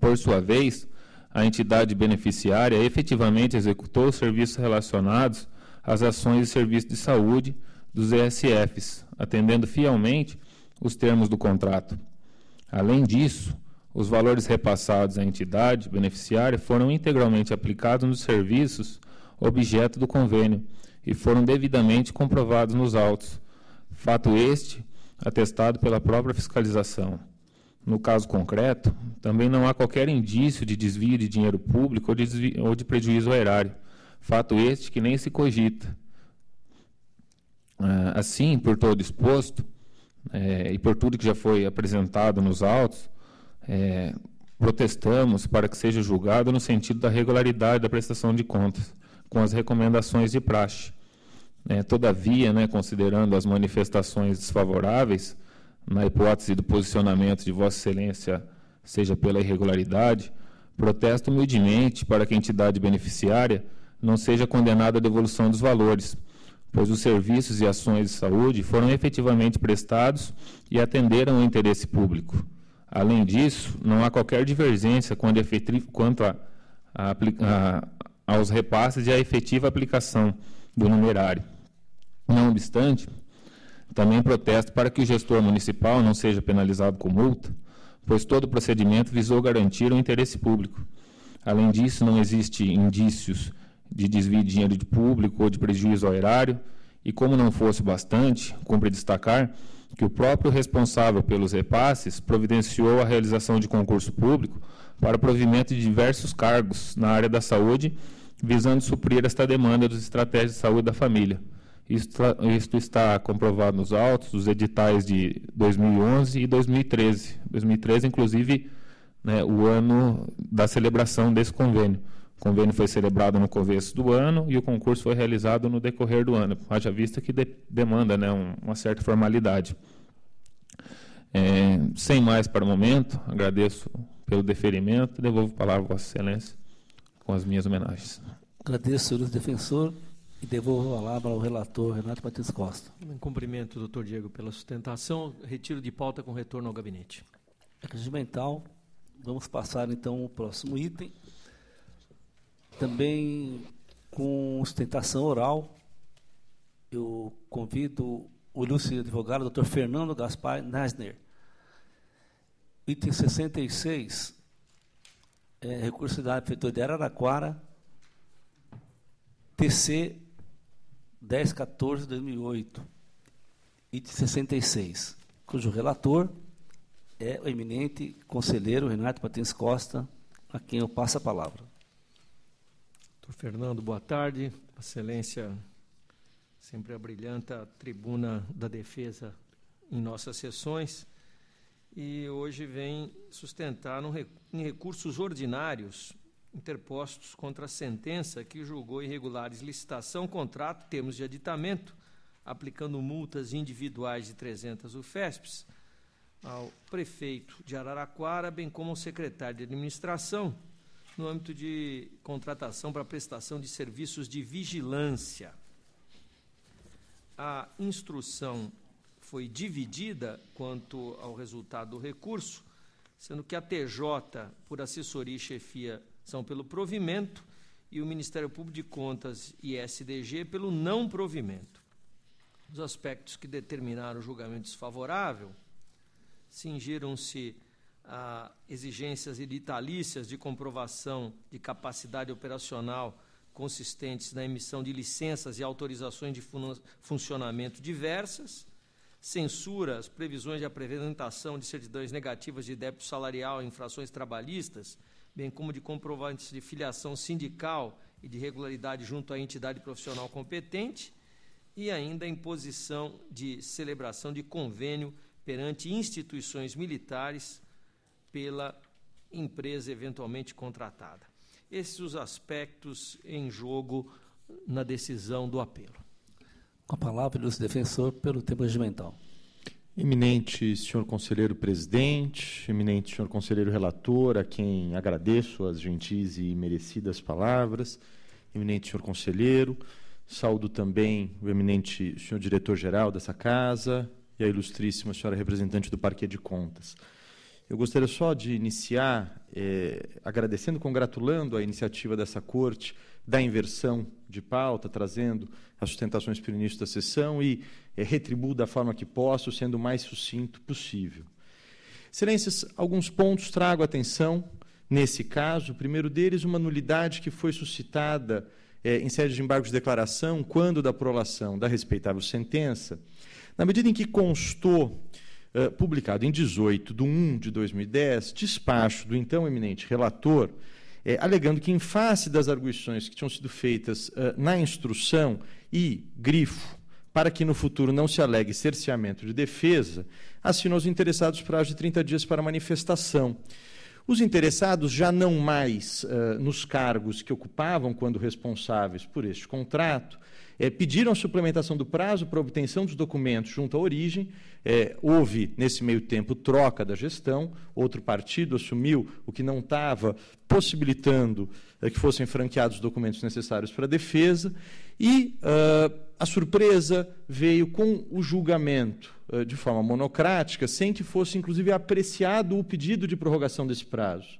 Por sua vez, a entidade beneficiária efetivamente executou os serviços relacionados às ações e serviços de saúde dos ESFs, atendendo fielmente os termos do contrato. Além disso, os valores repassados à entidade beneficiária foram integralmente aplicados nos serviços objeto do convênio e foram devidamente comprovados nos autos, fato este atestado pela própria fiscalização. No caso concreto, também não há qualquer indício de desvio de dinheiro público ou de, desvio, ou de prejuízo ao erário, fato este que nem se cogita. Ah, assim, por todo exposto, é, e por tudo que já foi apresentado nos autos, é, protestamos para que seja julgado no sentido da regularidade da prestação de contas, com as recomendações de praxe. É, todavia, né, considerando as manifestações desfavoráveis, na hipótese do posicionamento de Vossa Excelência, seja pela irregularidade, protesto humildemente para que a entidade beneficiária não seja condenada à devolução dos valores pois os serviços e ações de saúde foram efetivamente prestados e atenderam o interesse público. Além disso, não há qualquer divergência quanto a, a, a, aos repasses e à efetiva aplicação do numerário. Não obstante, também protesto para que o gestor municipal não seja penalizado com multa, pois todo o procedimento visou garantir o interesse público. Além disso, não existe indícios de desvio de dinheiro de público ou de prejuízo ao erário, e como não fosse bastante, cumpre destacar que o próprio responsável pelos repasses providenciou a realização de concurso público para o provimento de diversos cargos na área da saúde, visando suprir esta demanda dos estratégias de saúde da família. Isto, está comprovado nos autos dos editais de 2011 e 2013. 2013, inclusive, né, o ano da celebração desse convênio. O convênio foi celebrado no começo do ano e o concurso foi realizado no decorrer do ano, haja vista que de, demanda né, um, uma certa formalidade. É, sem mais para o momento, agradeço pelo deferimento e devolvo a palavra a Vossa Excelência com as minhas homenagens. Agradeço, senhor defensor, e devolvo a palavra ao relator Renato Patins Costa. Um cumprimento, doutor Diego, pela sustentação. Retiro de pauta com retorno ao gabinete. Regimental, vamos passar então ao próximo item. Também com sustentação oral, eu convido o ilustre advogado, doutor Fernando Gaspar Nasner. Item 66, é, recurso da Prefeitura de Araraquara, TC 1014 2008, item 66, cujo relator é o eminente conselheiro Renato Patins Costa, a quem eu passo a palavra. Fernando, boa tarde. Excelência, sempre a brilhante tribuna da defesa em nossas sessões. E hoje vem sustentar um, em recursos ordinários interpostos contra a sentença que julgou irregulares licitação, contrato, termos de aditamento, aplicando multas individuais de 300 UFESPs ao prefeito de Araraquara, bem como ao secretário de administração no âmbito de contratação para prestação de serviços de vigilância. A instrução foi dividida quanto ao resultado do recurso, sendo que a TJ, por assessoria e chefia, são pelo provimento e o Ministério Público de Contas e SDG pelo não provimento. Os aspectos que determinaram o julgamento desfavorável cingiram-se a exigências editalícias de comprovação de capacidade operacional consistentes na emissão de licenças e autorizações de fun funcionamento diversas, censura as previsões de apresentação de certidões negativas de débito salarial e infrações trabalhistas, bem como de comprovantes de filiação sindical e de regularidade junto à entidade profissional competente, e ainda a imposição de celebração de convênio perante instituições militares pela empresa eventualmente contratada. Esses os aspectos em jogo na decisão do apelo. Com a palavra, ilustre defensor, pelo tempo regimental. Eminente senhor conselheiro presidente, eminente senhor conselheiro relator, a quem agradeço as gentis e merecidas palavras, eminente senhor conselheiro, saúdo também o eminente senhor diretor-geral dessa casa e a ilustríssima senhora representante do Parque de Contas. Eu gostaria só de iniciar é, agradecendo, congratulando a iniciativa dessa corte da inversão de pauta, trazendo as sustentações para o início da sessão e é, retribuo da forma que posso, sendo o mais sucinto possível. Excelências, alguns pontos trago atenção nesse caso. O primeiro deles, uma nulidade que foi suscitada é, em sede de embargo de declaração, quando da prolação da respeitável sentença, na medida em que constou eh, publicado em 18 de 1 de 2010, despacho do então eminente relator, é, alegando que, em face das arguições que tinham sido feitas uh, na instrução e grifo, para que no futuro não se alegue cerceamento de defesa, assinou os interessados prazo de 30 dias para manifestação. Os interessados já não mais uh, nos cargos que ocupavam quando responsáveis por este contrato, é, pediram a suplementação do prazo para obtenção dos documentos junto à origem. É, houve, nesse meio tempo, troca da gestão, outro partido assumiu o que não estava possibilitando é, que fossem franqueados os documentos necessários para a defesa, e uh, a surpresa veio com o julgamento eh, de forma monocrática, sem que fosse, inclusive, apreciado o pedido de prorrogação desse prazo.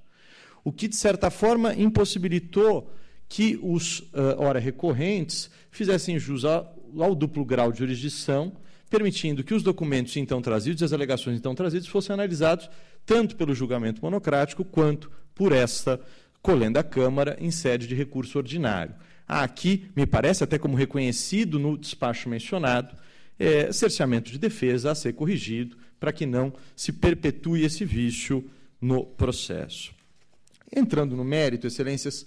O que, de certa forma, impossibilitou que os uh, ora recorrentes fizessem jus ao, ao duplo grau de jurisdição, permitindo que os documentos então trazidos e as alegações então trazidas fossem analisados tanto pelo julgamento monocrático quanto por esta colenda Câmara em sede de recurso ordinário. Há aqui, me parece, até como reconhecido no despacho mencionado, é, cerceamento de defesa a ser corrigido para que não se perpetue esse vício no processo. Entrando no mérito, excelências,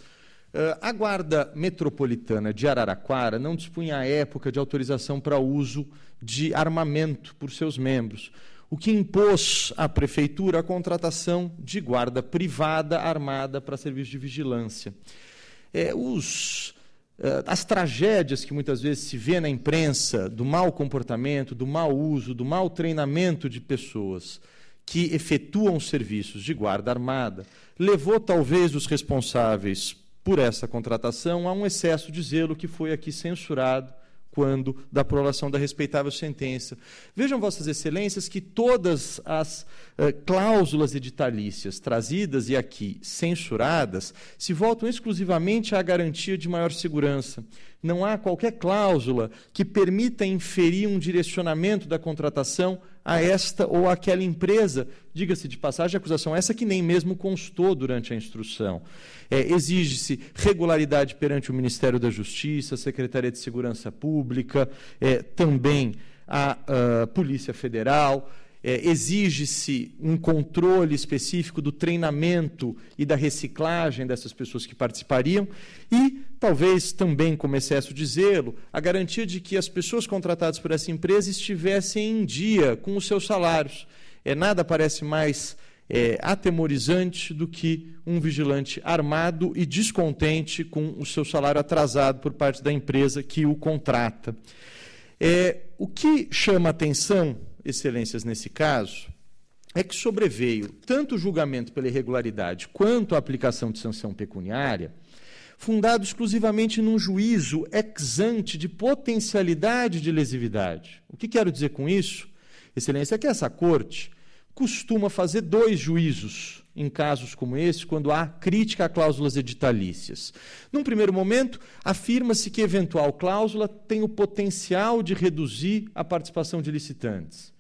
eh, a Guarda Metropolitana de Araraquara não dispunha à época de autorização para uso de armamento por seus membros, o que impôs à Prefeitura a contratação de guarda privada armada para serviço de vigilância. É, os eh, as tragédias que muitas vezes se vê na imprensa, do mau comportamento, do mau uso, do mau treinamento de pessoas que efetuam serviços de guarda armada, levou talvez os responsáveis por essa contratação a um excesso de zelo que foi aqui censurado quando da prolação da respeitável sentença. Vejam, Vossas Excelências, que todas as eh, cláusulas editalícias trazidas e aqui censuradas se voltam exclusivamente à garantia de maior segurança. Não há qualquer cláusula que permita inferir um direcionamento da contratação a esta ou àquela empresa. Diga-se de passagem, acusação é essa que nem mesmo constou durante a instrução. É, Exige-se regularidade perante o Ministério da Justiça, Secretaria de Segurança Pública, é, também a, a ah, Polícia Federal é, exige-se um controle específico do treinamento e da reciclagem dessas pessoas que participariam, e talvez também, como excesso de zelo, a garantia de que as pessoas contratadas por essa empresa estivessem em dia com os seus salários. É, nada parece mais é, atemorizante do que um vigilante armado e descontente com o seu salário atrasado por parte da empresa que o contrata. É, o que chama atenção excelências, nesse caso, é que sobreveio tanto o julgamento pela irregularidade quanto a aplicação de sanção pecuniária, fundado exclusivamente num juízo exante de potencialidade de lesividade. O que quero dizer com isso, excelência, é que essa corte costuma fazer dois juízos em casos como esse, quando há crítica a cláusulas editalícias. Num primeiro momento, afirma-se que eventual cláusula tem o potencial de reduzir a participação de licitantes.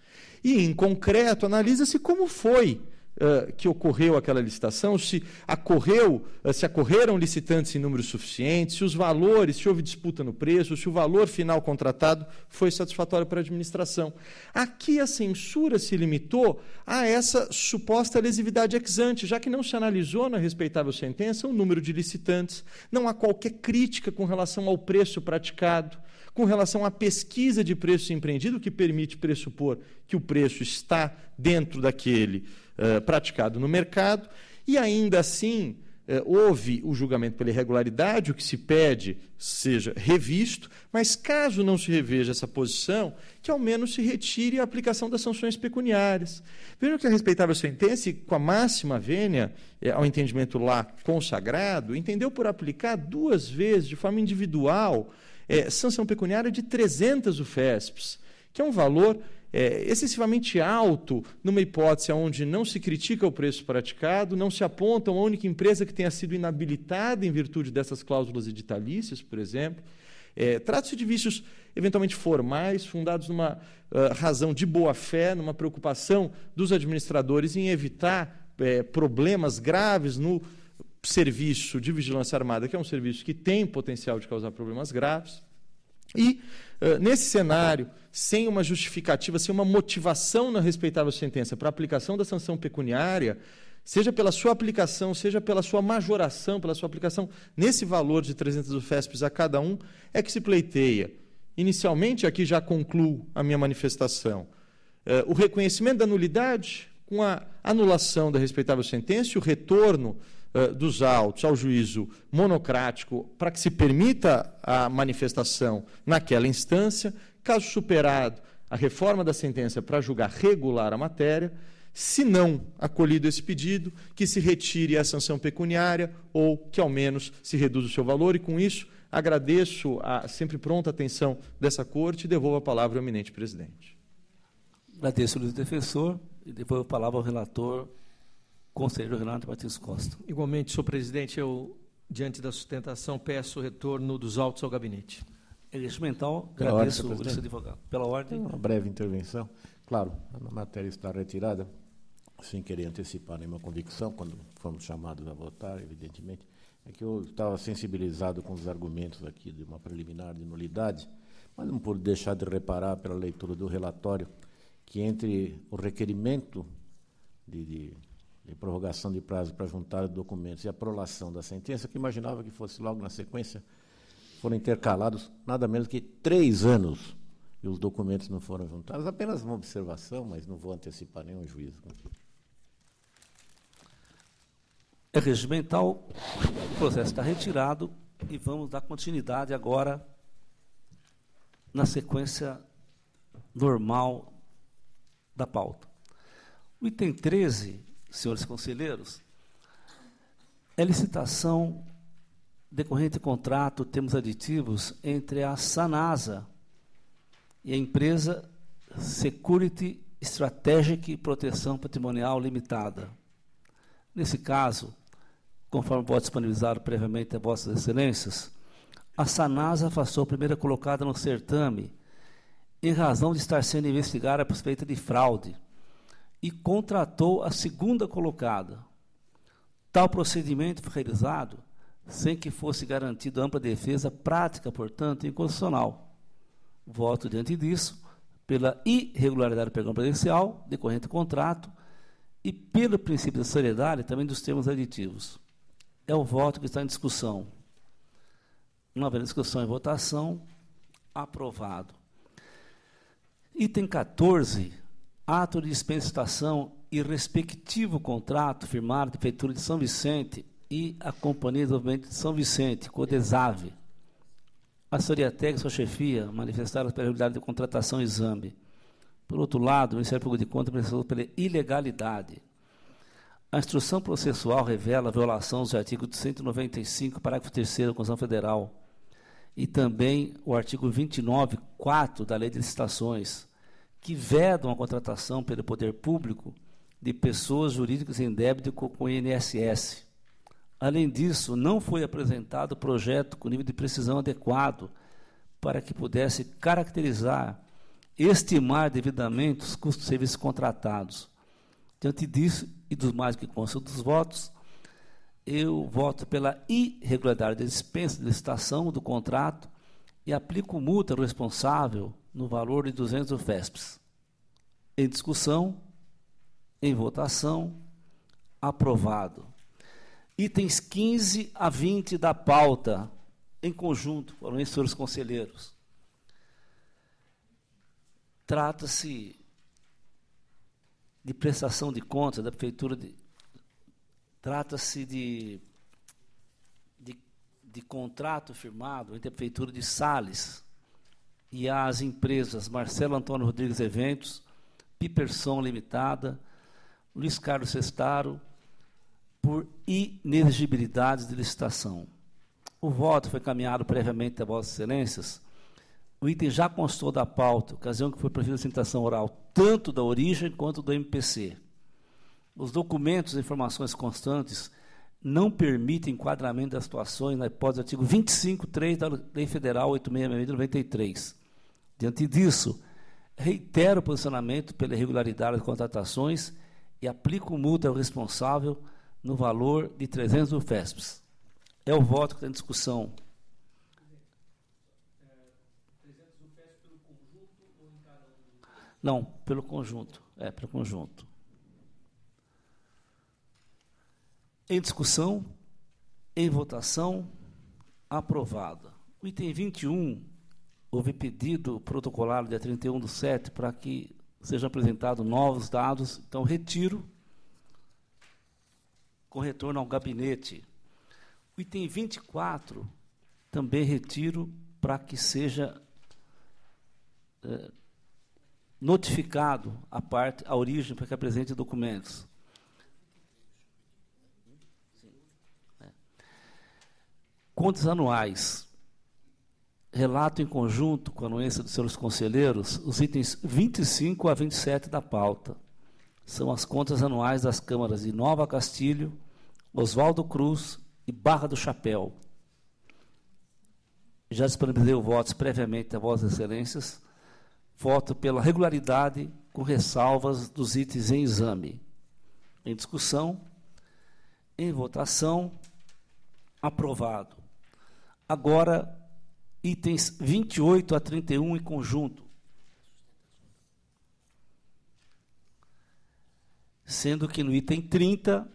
E, em concreto, analisa-se como foi Uh, que ocorreu aquela licitação, se ocorreu, uh, se acorreram licitantes em número suficiente, se os valores, se houve disputa no preço, se o valor final contratado foi satisfatório para a administração. Aqui a censura se limitou a essa suposta lesividade ex ante, já que não se analisou na respeitável sentença o número de licitantes, não há qualquer crítica com relação ao preço praticado, com relação à pesquisa de preço empreendido, que permite pressupor que o preço está dentro daquele uh, praticado no mercado, e ainda assim eh, houve o julgamento pela irregularidade, o que se pede seja revisto, mas caso não se reveja essa posição, que ao menos se retire a aplicação das sanções pecuniárias. Vejam que é a respeitável sentença, com a máxima vênia eh, ao entendimento lá consagrado, entendeu por aplicar duas vezes, de forma individual, é, sanção pecuniária de 300 UFESPs, que é um valor é, excessivamente alto numa hipótese onde não se critica o preço praticado, não se aponta uma única empresa que tenha sido inabilitada em virtude dessas cláusulas editalícias, por exemplo. É, Trata-se de vícios eventualmente formais, fundados numa uh, razão de boa-fé, numa preocupação dos administradores em evitar é, problemas graves no serviço de vigilância armada, que é um serviço que tem potencial de causar problemas graves. E, uh, nesse cenário, sem uma justificativa, sem uma motivação na respeitável sentença para aplicação da sanção pecuniária, seja pela sua aplicação, seja pela sua majoração, pela sua aplicação nesse valor de 300 UFESPs a cada um, é que se pleiteia. Inicialmente, aqui já concluo a minha manifestação, uh, o reconhecimento da nulidade com a anulação da respeitável sentença e o retorno eh, dos autos ao juízo monocrático para que se permita a manifestação naquela instância, caso superado a reforma da sentença para julgar regular a matéria, se não acolhido esse pedido, que se retire a sanção pecuniária ou que ao menos se reduza o seu valor e com isso agradeço a sempre pronta atenção dessa corte e devolvo a palavra ao eminente presidente. Agradeço o defensor e devolvo a palavra ao relator Conselheiro Renato Batista Costa. Igualmente, senhor presidente, eu, diante da sustentação, peço o retorno dos autos ao gabinete. É isso, mental. Agradeço, ordem, advogado. Pela ordem. Uma breve intervenção. Claro, a matéria está retirada, sem querer antecipar nenhuma convicção, quando fomos chamados a votar, evidentemente. É que eu estava sensibilizado com os argumentos aqui de uma preliminar de nulidade, mas não pude deixar de reparar pela leitura do relatório que entre o requerimento de, de de prorrogação de prazo para juntar documentos e a prolação da sentença, que imaginava que fosse logo na sequência, foram intercalados nada menos que três anos e os documentos não foram juntados. Apenas uma observação, mas não vou antecipar nenhum juízo. É regimental, o processo está retirado e vamos dar continuidade agora na sequência normal da pauta. O item 13 senhores conselheiros, é licitação decorrente de contrato temos aditivos entre a Sanasa e a empresa Security Strategic Proteção Patrimonial Limitada. Nesse caso, conforme pode disponibilizado previamente a Vossas Excelências, a Sanasa afastou a primeira colocada no certame em razão de estar sendo investigada a suspeita de fraude e contratou a segunda colocada. Tal procedimento foi realizado sem que fosse garantida ampla defesa prática, portanto, inconstitucional. Voto diante disso pela irregularidade do pregão presidencial decorrente do contrato e pelo princípio da seriedade também dos termos aditivos. É o voto que está em discussão. Não havendo discussão e votação, aprovado. Item 14 ato de dispensação e respectivo contrato firmado pela Prefeitura de São Vicente e a Companhia de Desenvolvimento de São Vicente, CODESAVE. A Soriatec e sua chefia manifestaram a prioridade de contratação e exame. Por outro lado, o Ministério Público de Contas processou pela ilegalidade. A instrução processual revela a violação dos artigos 195, parágrafo 3 da Constituição Federal e também o artigo 29, 4 da Lei de Licitações, que vedam a contratação pelo poder público de pessoas jurídicas em débito com o INSS. Além disso, não foi apresentado projeto com nível de precisão adequado para que pudesse caracterizar, estimar devidamente os custos de serviços contratados. Diante disso e dos mais que constam dos votos, eu voto pela irregularidade da dispensa de licitação do contrato e aplico multa ao responsável no valor de 200 UFESPs. Em discussão, em votação, aprovado. Itens 15 a 20 da pauta, em conjunto, foram esses os conselheiros. Trata-se de prestação de contas da prefeitura de trata-se de, de, de contrato firmado entre a prefeitura de Sales e às empresas Marcelo Antônio Rodrigues Eventos, Piperson Limitada, Luiz Carlos Sestaro, por inelegibilidade de licitação. O voto foi caminhado previamente a Vossas Excelências. O item já constou da pauta, ocasião que foi preferida a citação oral, tanto da origem quanto do MPC. Os documentos e informações constantes não permitem enquadramento das situações na hipótese do artigo 25.3 da Lei Federal 866 93 Diante disso, reitero o posicionamento pela irregularidade das contratações e aplico multa ao responsável no valor de 300 mil É o voto que está em discussão. Não, pelo conjunto. É, pelo conjunto. Em discussão, em votação, aprovada. O item 21 houve pedido protocolar dia 31 do 7 para que sejam apresentados novos dados, então retiro com retorno ao gabinete. O item 24 também retiro para que seja é, notificado a parte, a origem, para que apresente documentos. É. Contas anuais relato em conjunto com a anuência dos seus conselheiros os itens 25 a 27 da pauta. São as contas anuais das câmaras de Nova Castilho, Oswaldo Cruz e Barra do Chapéu. Já disponibilizei votos previamente a Vossas Excelências. Voto pela regularidade com ressalvas dos itens em exame. Em discussão, em votação, aprovado. Agora, itens 28 a 31 em conjunto. Sendo que no item 30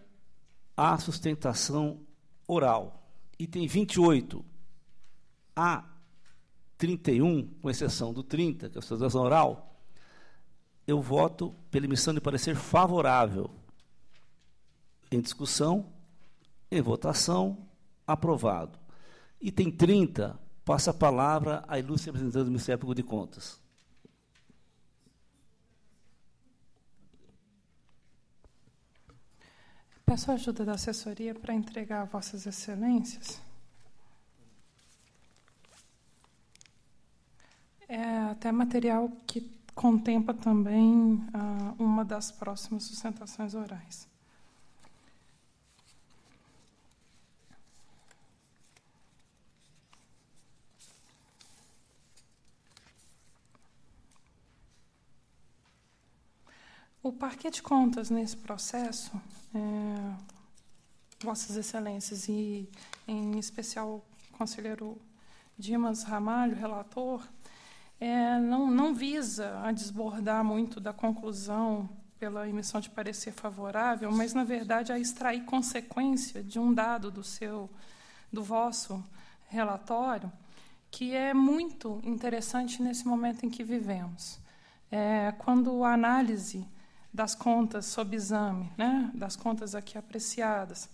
há sustentação oral. Item 28 a 31, com exceção do 30, que é a sustentação oral, eu voto pela emissão de parecer favorável. Em discussão, em votação, aprovado. Item 30, Passa a palavra à ilustre representante do Ministério Público de Contas. Peço a ajuda da assessoria para entregar a Vossas Excelências. É até material que contempla também ah, uma das próximas sustentações orais. O parquet de contas nesse processo, é, Vossas Excelências, e em especial o conselheiro Dimas Ramalho, relator, é, não, não visa a desbordar muito da conclusão pela emissão de parecer favorável, mas na verdade a extrair consequência de um dado do seu, do vosso relatório, que é muito interessante nesse momento em que vivemos. É, quando a análise das contas sob exame, né, das contas aqui apreciadas,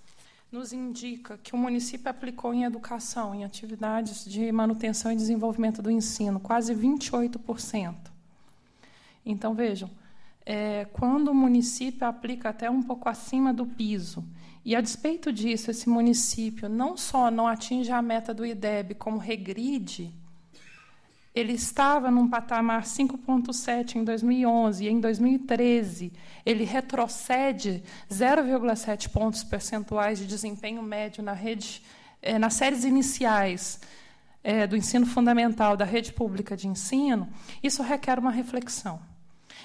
nos indica que o município aplicou em educação, em atividades de manutenção e desenvolvimento do ensino, quase 28%. Então, vejam, é, quando o município aplica até um pouco acima do piso, e a despeito disso, esse município não só não atinge a meta do IDEB, como regride ele estava num patamar 5,7 em 2011 e em 2013 ele retrocede 0,7 pontos percentuais de desempenho médio na rede, eh, nas séries iniciais eh, do ensino fundamental da rede pública de ensino. Isso requer uma reflexão.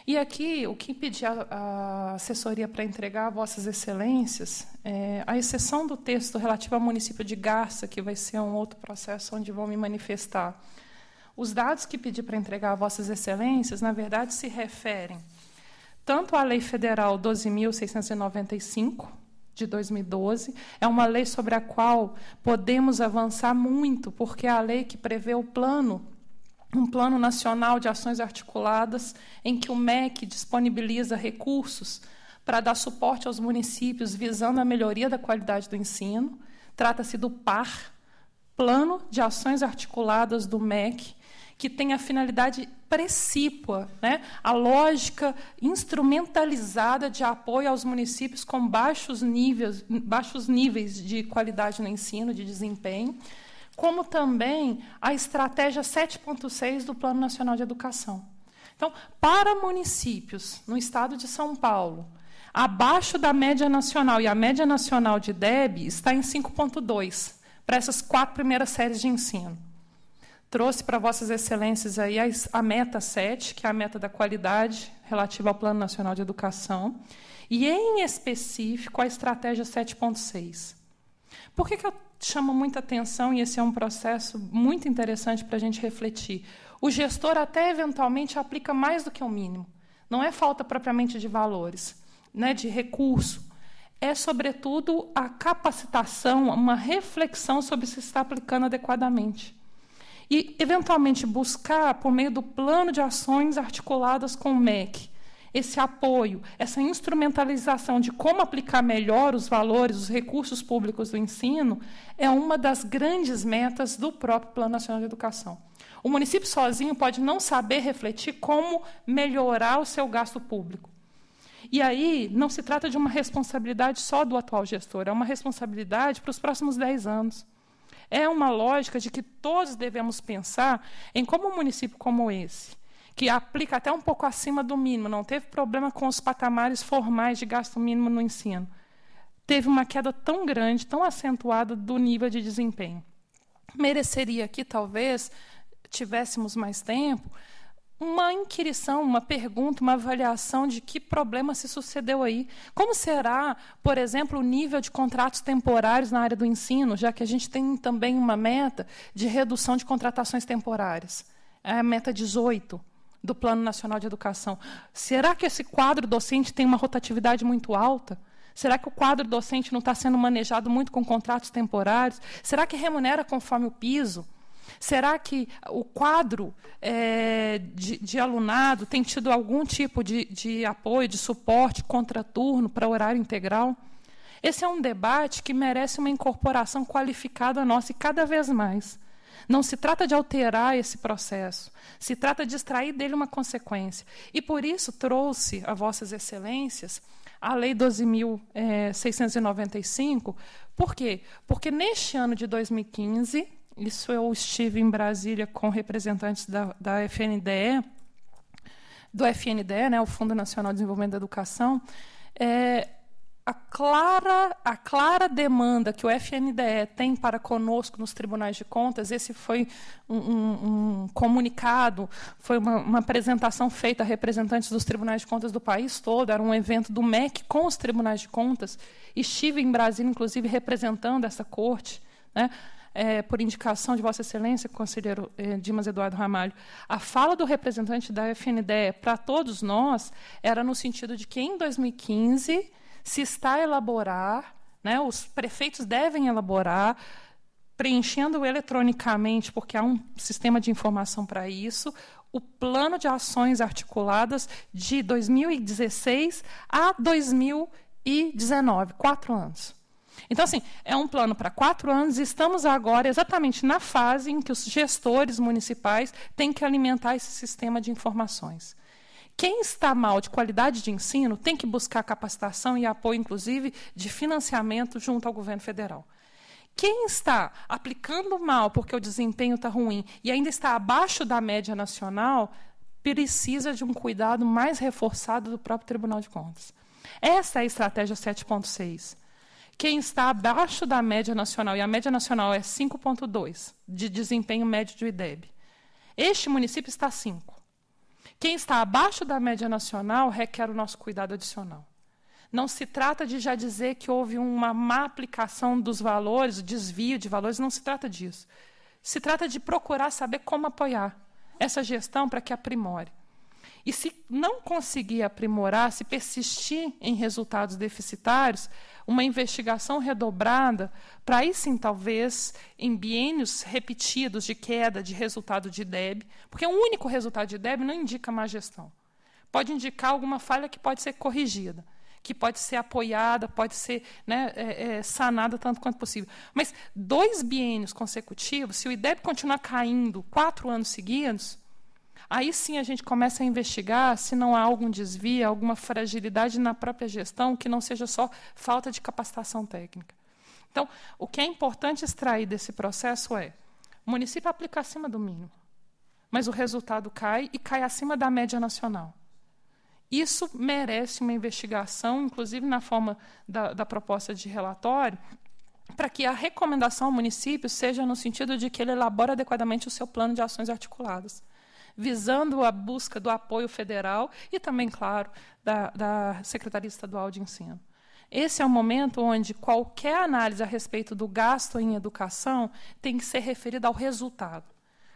E aqui, o que pedi a assessoria para entregar a Vossas Excelências, é, a exceção do texto relativo ao município de Garça, que vai ser um outro processo onde vão me manifestar, os dados que pedi para entregar a Vossas Excelências, na verdade, se referem tanto à Lei Federal 12.695, de 2012, é uma lei sobre a qual podemos avançar muito, porque é a lei que prevê o plano um plano nacional de ações articuladas em que o MEC disponibiliza recursos para dar suporte aos municípios visando a melhoria da qualidade do ensino. Trata-se do PAR, Plano de Ações Articuladas do MEC, que tem a finalidade precípua, né? a lógica instrumentalizada de apoio aos municípios com baixos níveis, baixos níveis de qualidade no ensino, de desempenho, como também a estratégia 7.6 do Plano Nacional de Educação. Então, para municípios no estado de São Paulo, abaixo da média nacional, e a média nacional de DEB está em 5,2 para essas quatro primeiras séries de ensino trouxe para vossas excelências aí a, a meta 7, que é a meta da qualidade relativa ao Plano Nacional de Educação, e em específico a estratégia 7.6. Por que, que eu chamo muita atenção e esse é um processo muito interessante para a gente refletir? O gestor até eventualmente aplica mais do que o mínimo. Não é falta propriamente de valores, né, de recurso, é, sobretudo, a capacitação, uma reflexão sobre se está aplicando adequadamente e, eventualmente, buscar, por meio do plano de ações articuladas com o MEC, esse apoio, essa instrumentalização de como aplicar melhor os valores, os recursos públicos do ensino, é uma das grandes metas do próprio Plano Nacional de Educação. O município sozinho pode não saber refletir como melhorar o seu gasto público. E aí, não se trata de uma responsabilidade só do atual gestor, é uma responsabilidade para os próximos 10 anos. É uma lógica de que todos devemos pensar em como um município como esse, que aplica até um pouco acima do mínimo, não teve problema com os patamares formais de gasto mínimo no ensino, teve uma queda tão grande, tão acentuada do nível de desempenho. Mereceria que talvez tivéssemos mais tempo uma inquirição, uma pergunta, uma avaliação de que problema se sucedeu aí. Como será, por exemplo, o nível de contratos temporários na área do ensino, já que a gente tem também uma meta de redução de contratações temporárias? É a meta 18 do Plano Nacional de Educação. Será que esse quadro docente tem uma rotatividade muito alta? Será que o quadro docente não está sendo manejado muito com contratos temporários? Será que remunera conforme o piso? Será que o quadro é, de, de, alunado tem tido algum tipo de, de apoio, de suporte, contraturno para horário integral? Esse é um debate que merece uma incorporação qualificada nossa e cada vez mais. Não se trata de alterar esse processo, se trata de extrair dele uma consequência. E por isso trouxe a Vossas Excelências a Lei 12.695. É, por quê? Porque neste ano de 2015 isso eu estive em Brasília com representantes da, da FNDE, do FNDE, né, o Fundo Nacional de Desenvolvimento da Educação, é, a, clara, a clara demanda que o FNDE tem para conosco nos tribunais de contas, esse foi um, um, um comunicado, foi uma, uma, apresentação feita a representantes dos tribunais de contas do país todo, era um evento do MEC com os tribunais de contas, estive em Brasília, inclusive, representando essa corte, né? é, por indicação de Vossa Excelência, conselheiro é, Dimas Eduardo Ramalho, a fala do representante da FNDE para todos nós era no sentido de que, em 2015, se está a elaborar, né, os prefeitos devem elaborar preenchendo eletronicamente, porque há um sistema de informação para isso, o plano de ações articuladas de 2016 a 2019, quatro anos. Então, assim, é um plano para quatro anos e estamos agora exatamente na fase em que os gestores municipais têm que alimentar esse sistema de informações. Quem está mal de qualidade de ensino tem que buscar capacitação e apoio, inclusive, de financiamento junto ao governo federal. Quem está aplicando mal porque o desempenho está ruim e ainda está abaixo da média nacional, precisa de um cuidado mais reforçado do próprio Tribunal de Contas. Essa é a estratégia 7.6 quem está abaixo da média nacional, e a média nacional é 5,2 de desempenho médio do IDEB. Este município está 5. Quem está abaixo da média nacional requer o nosso cuidado adicional. Não se trata de já dizer que houve uma má aplicação dos valores, desvio de valores, não se trata disso. Se trata de procurar saber como apoiar essa gestão para que aprimore. E se não conseguir aprimorar, se persistir em resultados deficitários, uma investigação redobrada, para aí sim, talvez, em biênios repetidos de queda de resultado de DEB, porque um único resultado de DEB não indica má gestão. Pode indicar alguma falha que pode ser corrigida, que pode ser apoiada, pode ser né, é, é, sanada tanto quanto possível. Mas dois biênios consecutivos, se o IDEB continuar caindo quatro anos seguidos, Aí sim a gente começa a investigar se não há algum desvio, alguma fragilidade na própria gestão que não seja só falta de capacitação técnica. Então, o que é importante extrair desse processo é: o município aplica acima do mínimo, mas o resultado cai e cai acima da média nacional. Isso merece uma investigação, inclusive na forma da, da proposta de relatório, para que a recomendação ao município seja no sentido de que ele elabore adequadamente o seu plano de ações articuladas visando a busca do apoio federal e também, claro, da, da Secretaria Estadual de Ensino. Esse é o momento onde qualquer análise a respeito do gasto em educação tem que ser referida ao resultado.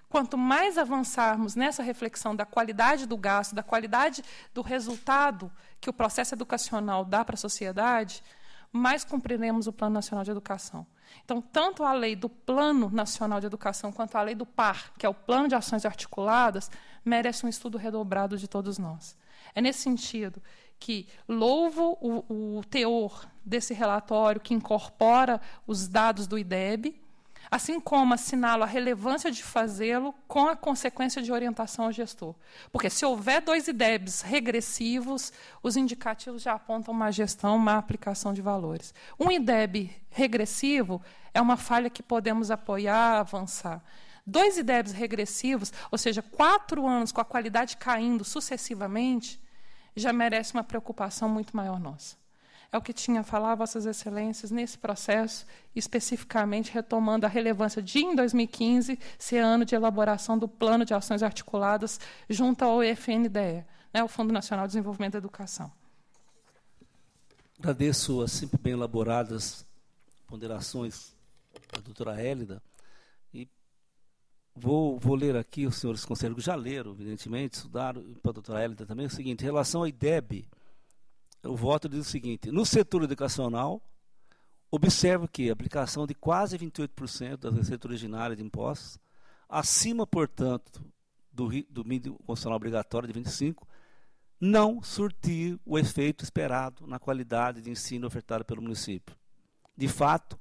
Quanto mais avançarmos nessa reflexão da qualidade do gasto, da qualidade do resultado que o processo educacional dá para a sociedade, mais cumpriremos o Plano Nacional de Educação. Então, tanto a lei do Plano Nacional de Educação quanto a lei do PAR, que é o Plano de Ações Articuladas, merece um estudo redobrado de todos nós. É nesse sentido que louvo o, o teor desse relatório que incorpora os dados do IDEB, assim como assinalo a relevância de fazê-lo com a consequência de orientação ao gestor. Porque se houver dois IDEBs regressivos, os indicativos já apontam uma gestão, uma aplicação de valores. Um IDEB regressivo é uma falha que podemos apoiar, avançar. Dois IDEBs regressivos, ou seja, quatro anos com a qualidade caindo sucessivamente, já merece uma preocupação muito maior nossa é o que tinha a falar Vossas Excelências nesse processo, especificamente retomando a relevância de, em 2015, ser ano de elaboração do Plano de Ações Articuladas junto ao FNDE, né, o Fundo Nacional de Desenvolvimento da Educação. Agradeço as sempre bem elaboradas ponderações da doutora Hélida. E vou, vou ler aqui, os senhores conselheiros já leram, evidentemente, estudaram, para a doutora Hélida também, o seguinte, em relação à IDEB, o voto diz o seguinte: no setor educacional, observo que a aplicação de quase 28% das receitas originárias de impostos, acima, portanto, do, do mínimo constitucional obrigatório de 25%, não surtir o efeito esperado na qualidade de ensino ofertada pelo município. De fato,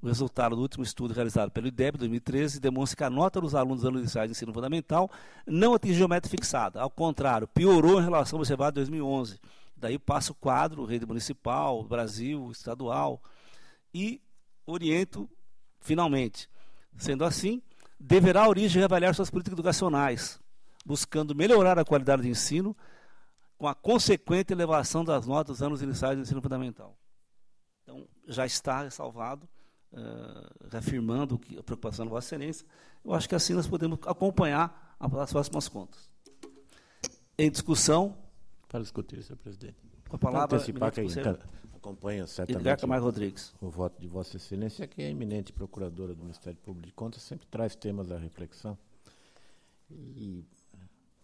o resultado do último estudo realizado pelo IDEB 2013 demonstra que a nota dos alunos anos iniciais de ensino fundamental não atingiu a meta fixada. Ao contrário, piorou em relação ao observado em 2011 Daí passa o quadro, rede municipal, Brasil, estadual, e oriento finalmente. Sendo assim, deverá a origem reavaliar suas políticas educacionais, buscando melhorar a qualidade de ensino, com a consequente elevação das notas dos anos iniciais do ensino fundamental. Então, já está ressalvado, uh, reafirmando que a preocupação da Vossa Excelência. Eu acho que assim nós podemos acompanhar as próximas contas. Em discussão, para discutir, senhor presidente. Com a palavra, antecipar que então, acompanha certamente Edgar Camargo Rodrigues. o voto de Vossa Excelência, que é eminente procuradora do Ministério Público de Contas, sempre traz temas à reflexão e,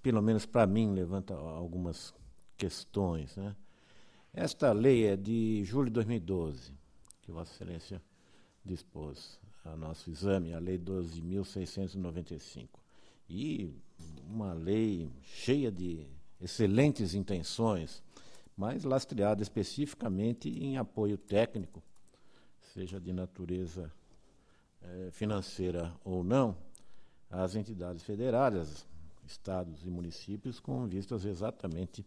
pelo menos para mim, levanta algumas questões. Né? Esta lei é de julho de 2012, que Vossa Excelência dispôs a nosso exame, a Lei 12.695. E uma lei cheia de excelentes intenções, mas lastreada especificamente em apoio técnico, seja de natureza eh, financeira ou não, às entidades federadas, estados e municípios, com vistas exatamente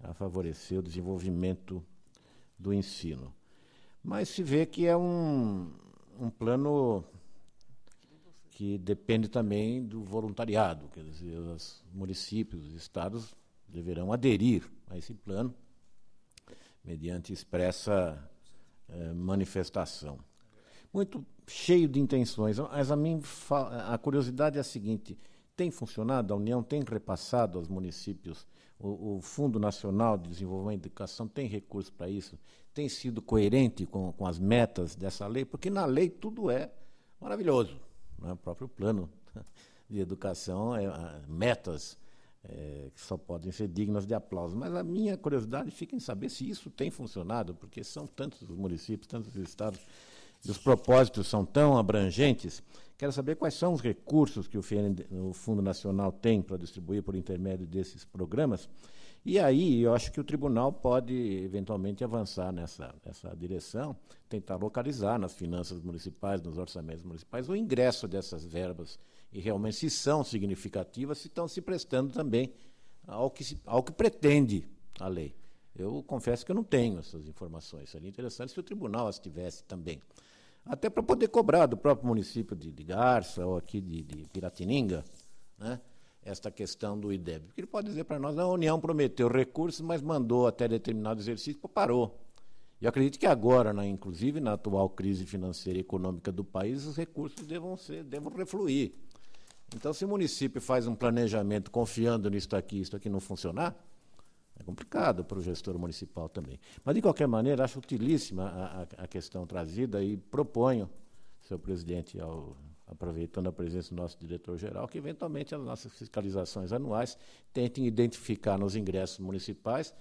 a favorecer o desenvolvimento do ensino. Mas se vê que é um, um plano que depende também do voluntariado, quer dizer, os municípios, e estados deverão aderir a esse plano mediante expressa eh, manifestação. Muito cheio de intenções, mas a, mim, a curiosidade é a seguinte: tem funcionado? A União tem repassado aos municípios? O, o Fundo Nacional de Desenvolvimento da Educação tem recurso para isso? Tem sido coerente com, com as metas dessa lei? Porque na lei tudo é maravilhoso. Né? O próprio plano de educação, é, ah, metas é, que só podem ser dignas de aplauso. Mas a minha curiosidade fica em saber se isso tem funcionado, porque são tantos os municípios, tantos os estados, e os propósitos são tão abrangentes. Quero saber quais são os recursos que o, FN, o Fundo Nacional tem para distribuir por intermédio desses programas. E aí eu acho que o tribunal pode eventualmente avançar nessa, nessa direção, tentar localizar nas finanças municipais, nos orçamentos municipais, o ingresso dessas verbas e realmente se são significativas, se estão se prestando também ao que, se, ao que pretende a lei. Eu confesso que eu não tenho essas informações. Seria interessante se o tribunal as tivesse também. Até para poder cobrar do próprio município de, de Garça ou aqui de, de Piratininga, né? esta questão do IDEB. Porque ele pode dizer para nós, a União prometeu recursos, mas mandou até determinado exercício, parou. E acredito que agora, né, inclusive na atual crise financeira e econômica do país, os recursos devam, ser, devam refluir então, se o município faz um planejamento confiando nisso aqui, isso aqui não funcionar, é complicado para o gestor municipal também. Mas, de qualquer maneira, acho utilíssima a, a, a questão trazida e proponho, senhor presidente, ao, aproveitando a presença do nosso diretor-geral, que eventualmente as nossas fiscalizações anuais tentem identificar nos ingressos municipais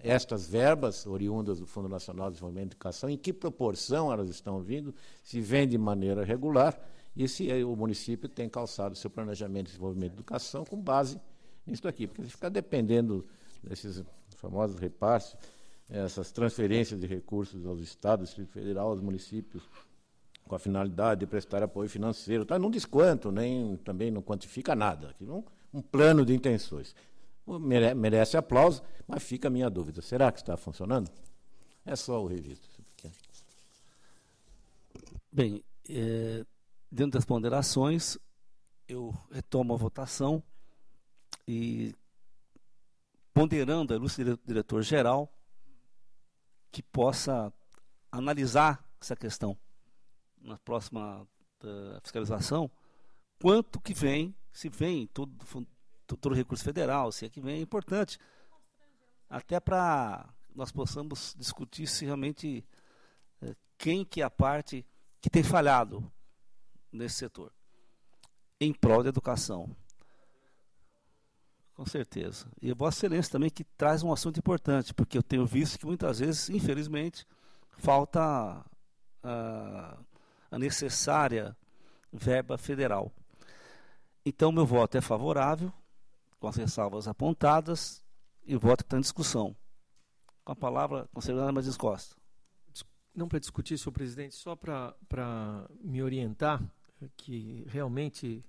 estas verbas oriundas do Fundo Nacional de Desenvolvimento e Educação, em que proporção elas estão vindo, se vem de maneira regular e se eh, o município tem calçado seu planejamento de desenvolvimento de educação com base nisso aqui, porque se ficar dependendo desses famosos repasses, eh, essas transferências de recursos aos estados, Distrito Federal, aos municípios, com a finalidade de prestar apoio financeiro, tá? não desquanto, nem também não quantifica nada, aqui é um, um plano de intenções. Mere, merece aplauso, mas fica a minha dúvida, será que está funcionando? É só o registro. Bem, é Dentro das ponderações, eu retomo a votação e ponderando a ilustre diretor-geral que possa analisar essa questão na próxima eh, fiscalização, quanto que vem, se vem todo, todo recurso federal, se é que vem, é importante. Até para nós possamos discutir se realmente eh, quem que é a parte que tem falhado nesse setor, em prol da educação. Com certeza. E a Vossa Excelência também, que traz um assunto importante, porque eu tenho visto que muitas vezes, infelizmente, falta a, ah, a necessária verba federal. Então, meu voto é favorável, com as ressalvas apontadas, e o voto está em discussão. Com a palavra, conselheira Martins Costa. Não para discutir, senhor presidente, só para me orientar que realmente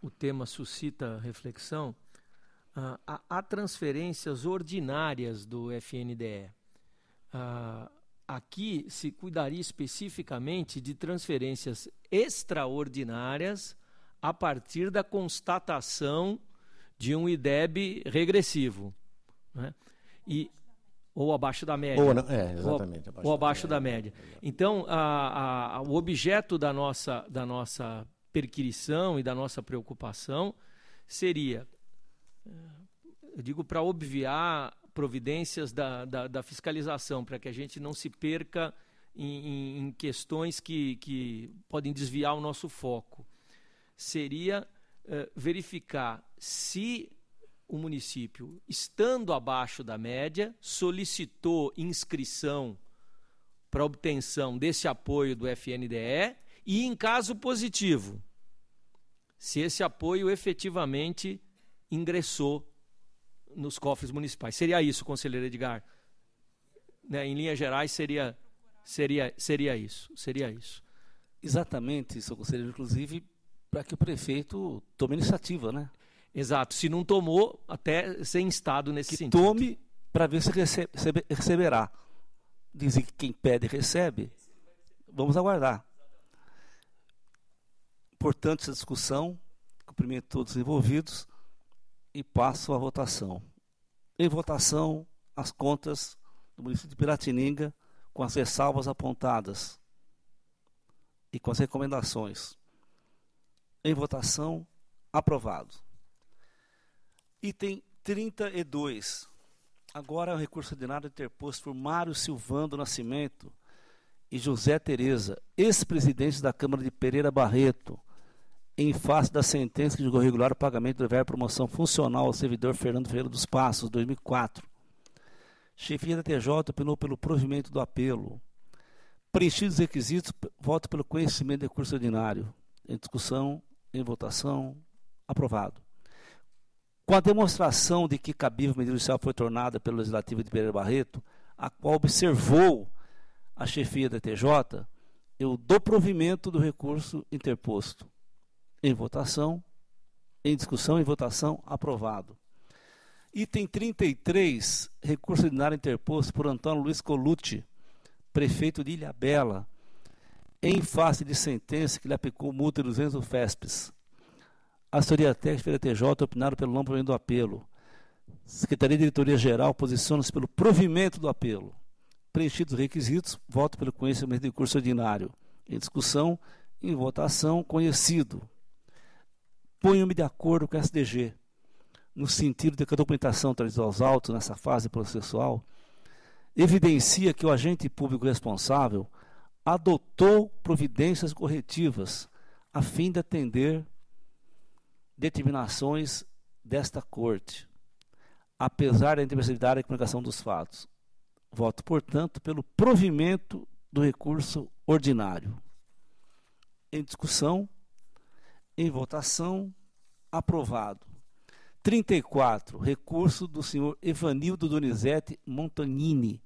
o tema suscita reflexão, ah, há transferências ordinárias do FNDE. Ah, aqui se cuidaria especificamente de transferências extraordinárias a partir da constatação de um IDEB regressivo. Né? E ou abaixo da média. Ou, não, é, exatamente. Abaixo ou, abaixo da, da média. média. Então, a, a, o objeto da nossa, da nossa perquirição e da nossa preocupação seria, eh, eu digo, para obviar providências da, da, da fiscalização, para que a gente não se perca em, em, em questões que, que podem desviar o nosso foco, seria eh, verificar se o município, estando abaixo da média, solicitou inscrição para obtenção desse apoio do FNDE e, em caso positivo, se esse apoio efetivamente ingressou nos cofres municipais. Seria isso, conselheiro Edgar? Né, em linhas gerais, seria, seria, seria isso. Seria isso. Exatamente, seu conselheiro, inclusive, para que o prefeito tome iniciativa, né? Exato. Se não tomou, até ser instado nesse que sentido. Tome para ver se recebe, receberá. Dizem que quem pede recebe. Vamos aguardar. Importante essa discussão. Cumprimento todos os envolvidos e passo à votação. Em votação, as contas do município de Piratininga com as ressalvas apontadas e com as recomendações. Em votação, aprovado. Item 32. Agora é o recurso ordinário interposto por Mário Silvando Nascimento e José Tereza, ex-presidente da Câmara de Pereira Barreto, em face da sentença que julgou regular o pagamento do verbo promoção funcional ao servidor Fernando Ferreira dos Passos, 2004. Chefia da TJ opinou pelo provimento do apelo. Preenchidos os requisitos, voto pelo conhecimento do recurso ordinário. Em discussão, em votação, aprovado. Com a demonstração de que cabível medida judicial foi tornada pelo Legislativo de Pereira Barreto, a qual observou a chefia da TJ, eu dou provimento do recurso interposto. Em votação, em discussão e votação, aprovado. Item 33, recurso ordinário interposto por Antônio Luiz Colucci, prefeito de Ilhabela, em face de sentença que lhe aplicou multa de 200 FESPs. Assessoria Técnica a TJ opinaram pelo não provimento do apelo. Secretaria de Diretoria Geral posiciona-se pelo provimento do apelo. Preenchidos os requisitos, voto pelo conhecimento de curso ordinário. Em discussão, em votação, conhecido. Ponho-me de acordo com a SDG, no sentido de que a documentação trazida aos autos nessa fase processual evidencia que o agente público responsável adotou providências corretivas a fim de atender determinações desta Corte, apesar da intermissibilidade da comunicação dos fatos. Voto, portanto, pelo provimento do recurso ordinário. Em discussão, em votação, aprovado. 34, recurso do senhor Evanildo Donizete Montanini,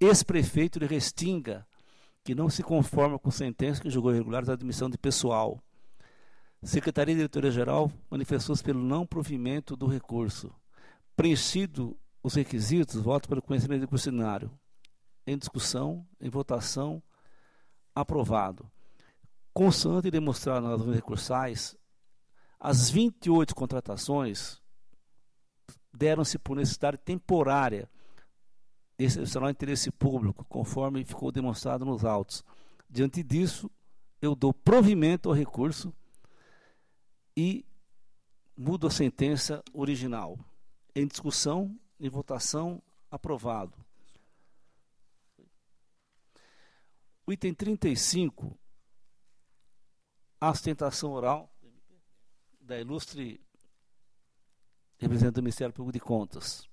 ex-prefeito de Restinga, que não se conforma com sentença que julgou irregular da admissão de pessoal. Secretaria Diretora-Geral manifestou-se pelo não provimento do recurso. Preenchido os requisitos, voto pelo conhecimento do cursinário. Em discussão, em votação, aprovado. Constante e demonstrado nas recursais, as 28 contratações deram-se por necessidade temporária, excepcional interesse público, conforme ficou demonstrado nos autos. Diante disso, eu dou provimento ao recurso e mudo a sentença original. Em discussão, em votação, aprovado. O item 35, a sustentação oral da ilustre representante do Ministério Público de Contas.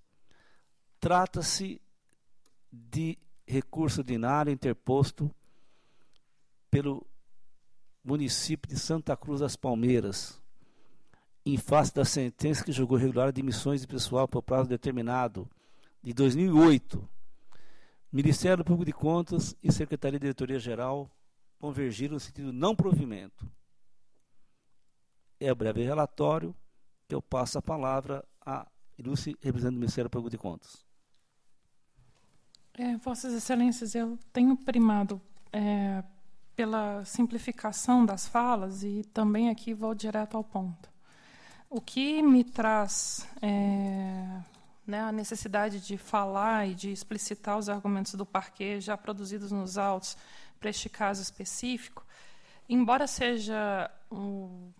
Trata-se de recurso ordinário interposto pelo município de Santa Cruz das Palmeiras, em face da sentença que julgou regular admissões de pessoal por prazo determinado de 2008. Ministério Público de Contas e Secretaria de Diretoria Geral convergiram no sentido não provimento. É breve relatório que eu passo a palavra a Ilúcia, representante do Ministério Público de Contas. É, Vossas Excelências, eu tenho primado é, pela simplificação das falas e também aqui vou direto ao ponto. O que me traz é, né, a necessidade de falar e de explicitar os argumentos do parque já produzidos nos autos para este caso específico, embora seja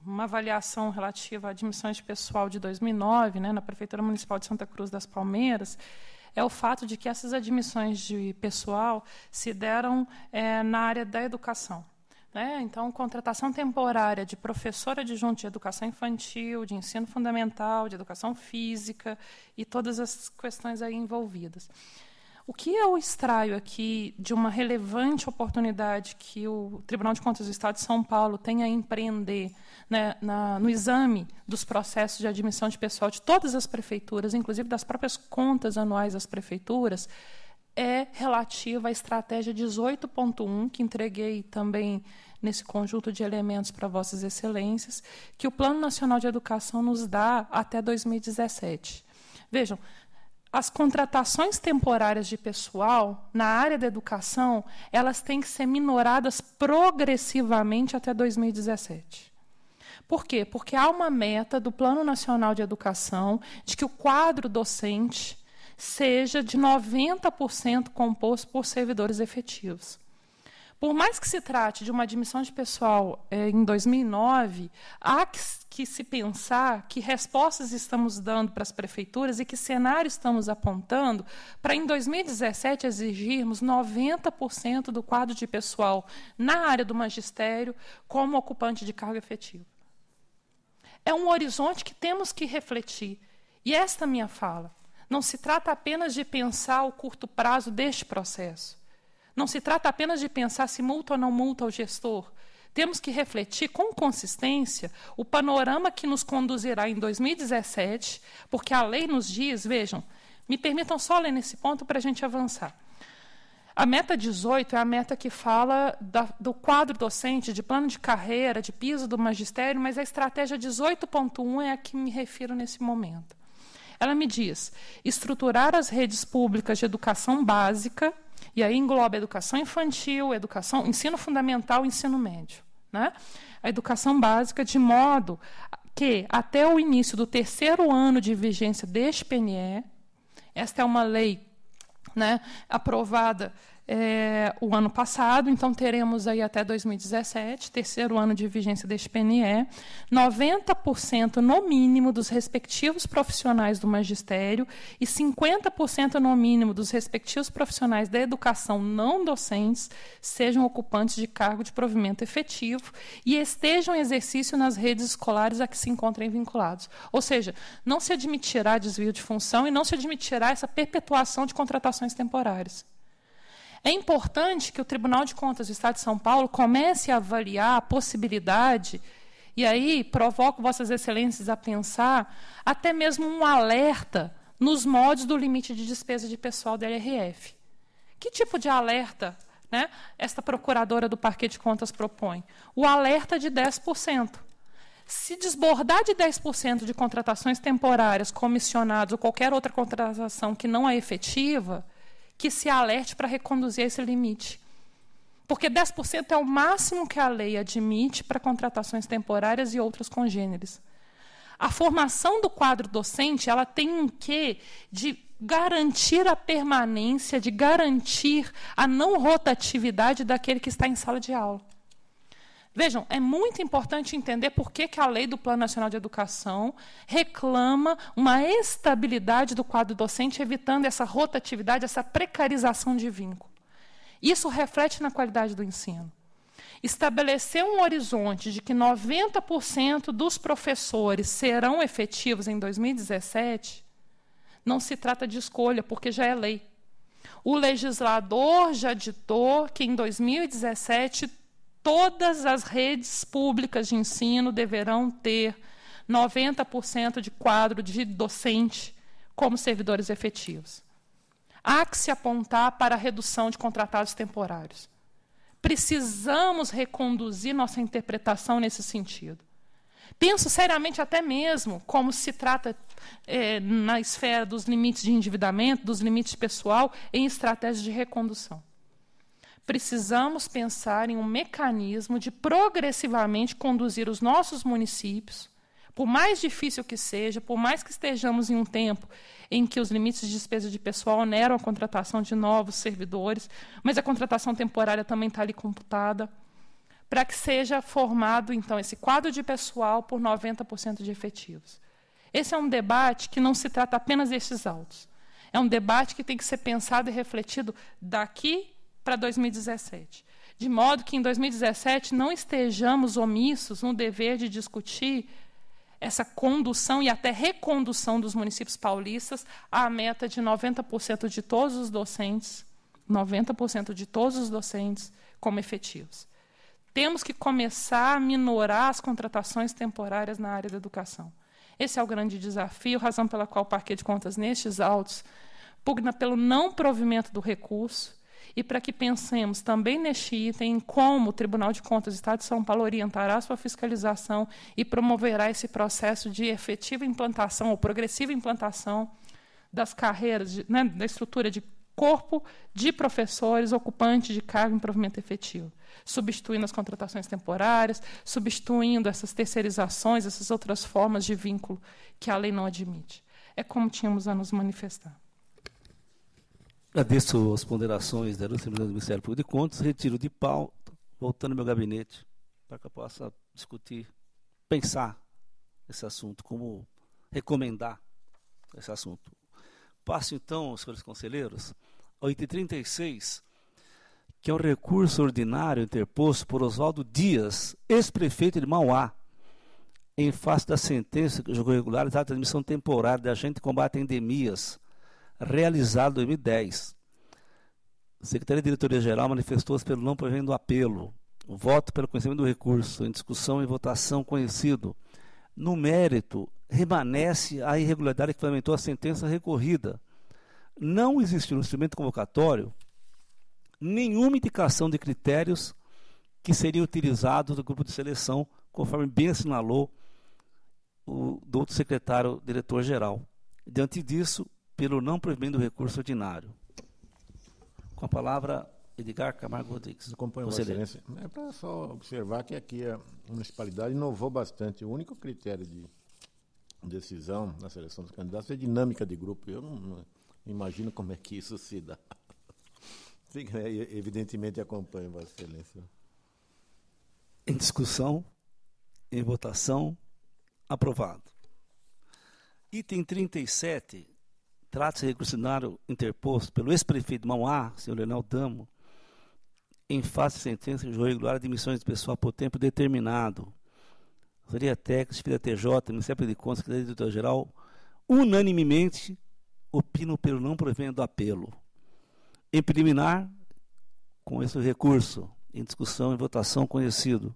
uma avaliação relativa à admissão de pessoal de 2009, né, na Prefeitura Municipal de Santa Cruz das Palmeiras, é o fato de que essas admissões de pessoal se deram é, na área da educação. Né? Então, contratação temporária de professora adjunto de educação infantil, de ensino fundamental, de educação física e todas as questões aí envolvidas. O que eu extraio aqui de uma relevante oportunidade que o Tribunal de Contas do Estado de São Paulo tem a empreender né, na, no exame dos processos de admissão de pessoal de todas as prefeituras, inclusive das próprias contas anuais das prefeituras, é relativa à estratégia 18.1, que entreguei também nesse conjunto de elementos para Vossas Excelências, que o Plano Nacional de Educação nos dá até 2017. Vejam, as contratações temporárias de pessoal na área da educação, elas têm que ser minoradas progressivamente até 2017. Por quê? Porque há uma meta do Plano Nacional de Educação de que o quadro docente seja de 90% composto por servidores efetivos. Por mais que se trate de uma admissão de pessoal eh, em 2009, há que, que, se pensar que respostas estamos dando para as prefeituras e que cenário estamos apontando para, em 2017, exigirmos 90% do quadro de pessoal na área do magistério como ocupante de cargo efetivo. É um horizonte que temos que refletir. E esta é minha fala não se trata apenas de pensar o curto prazo deste processo. Não se trata apenas de pensar se multa ou não multa o gestor. Temos que refletir com consistência o panorama que nos conduzirá em 2017, porque a lei nos diz, vejam, me permitam só ler nesse ponto para a gente avançar. A meta 18 é a meta que fala da, do quadro docente, de plano de carreira, de piso do magistério, mas a estratégia 18.1 é a que me refiro nesse momento. Ela me diz: estruturar as redes públicas de educação básica, e aí engloba educação infantil, educação, ensino fundamental, ensino médio. Né? A educação básica, de modo que, até o início do terceiro ano de vigência deste PNE, esta é uma lei né, aprovada é, o ano passado, então teremos aí até 2017, terceiro ano de vigência deste PNE, 90% no mínimo dos respectivos profissionais do magistério e 50% no mínimo dos respectivos profissionais da educação não docentes sejam ocupantes de cargo de provimento efetivo e estejam em exercício nas redes escolares a que se encontrem vinculados. Ou seja, não se admitirá desvio de função e não se admitirá essa perpetuação de contratações temporárias. É importante que o Tribunal de Contas do Estado de São Paulo comece a avaliar a possibilidade, e aí provoco Vossas Excelências a pensar, até mesmo um alerta nos modos do limite de despesa de pessoal da LRF. Que tipo de alerta né, esta procuradora do Parque de Contas propõe? O alerta de 10%. Se desbordar de 10% de contratações temporárias, comissionados ou qualquer outra contratação que não é efetiva, que se alerte para reconduzir esse limite. Porque 10% é o máximo que a lei admite para contratações temporárias e outras congêneres. A formação do quadro docente, ela tem um quê de garantir a permanência, de garantir a não rotatividade daquele que está em sala de aula. Vejam, é muito importante entender por que, que a lei do Plano Nacional de Educação reclama uma estabilidade do quadro docente, evitando essa rotatividade, essa precarização de vínculo. Isso reflete na qualidade do ensino. Estabelecer um horizonte de que 90% dos professores serão efetivos em 2017 não se trata de escolha, porque já é lei. O legislador já ditou que em 2017 Todas as redes públicas de ensino deverão ter 90% de quadro de docente como servidores efetivos. Há que se apontar para a redução de contratados temporários. Precisamos reconduzir nossa interpretação nesse sentido. Penso seriamente até mesmo como se trata é, na esfera dos limites de endividamento, dos limites pessoal, em estratégias de recondução precisamos pensar em um mecanismo de progressivamente conduzir os nossos municípios, por mais difícil que seja, por mais que estejamos em um tempo em que os limites de despesa de pessoal oneram a contratação de novos servidores, mas a contratação temporária também está ali computada, para que seja formado, então, esse quadro de pessoal por 90% de efetivos. Esse é um debate que não se trata apenas desses autos. É um debate que tem que ser pensado e refletido daqui para 2017. De modo que em 2017 não estejamos omissos no dever de discutir essa condução e até recondução dos municípios paulistas à meta de 90% de todos os docentes, 90% de todos os docentes como efetivos. Temos que começar a minorar as contratações temporárias na área da educação. Esse é o grande desafio, razão pela qual o Parque de Contas, nestes autos, pugna pelo não provimento do recurso, e para que pensemos também neste item como o Tribunal de Contas do Estado de São Paulo orientará sua fiscalização e promoverá esse processo de efetiva implantação ou progressiva implantação das carreiras, de, né, da estrutura de corpo de professores ocupantes de cargo em provimento efetivo, substituindo as contratações temporárias, substituindo essas terceirizações, essas outras formas de vínculo que a lei não admite. É como tínhamos a nos manifestar. Agradeço as ponderações da Lúcia do Ministério Público de Contas, retiro de pauta, voltando ao meu gabinete, para que eu possa discutir, pensar esse assunto, como recomendar esse assunto. Passo então, senhores conselheiros, ao item 36, que é um recurso ordinário interposto por Oswaldo Dias, ex-prefeito de Mauá, em face da sentença que julgou regular a admissão temporária de agente de combate a endemias realizado em 2010. A Secretaria de Diretoria Geral manifestou-se pelo não provimento do apelo. Voto pelo conhecimento do recurso, em discussão e votação conhecido. No mérito, remanece a irregularidade que fundamentou a sentença recorrida. Não existiu no instrumento convocatório nenhuma indicação de critérios que seriam utilizados do grupo de seleção, conforme bem assinalou o do outro secretário diretor-geral. Diante disso, pelo não provimento do recurso ordinário. Com a palavra, Edgar Camargo Rodrigues. Acompanho, Vossa Excelência. É para só observar que aqui a municipalidade inovou bastante. O único critério de decisão na seleção dos candidatos é dinâmica de grupo. Eu não imagino como é que isso se dá. Né? Evidentemente acompanho, Vossa Excelência. Em discussão, em votação, aprovado. Item 37, Trata-se de recurso interposto pelo ex-prefeito de Mauá, senhor Leonel Damo, em face de sentença de regular de admissões de pessoal por tempo determinado. A técnica, chefia filha TJ, Ministério de Contas, Secretaria Diretora-Geral, unanimemente opino pelo não provendo do apelo. Em preliminar, com esse recurso, em discussão e votação conhecido.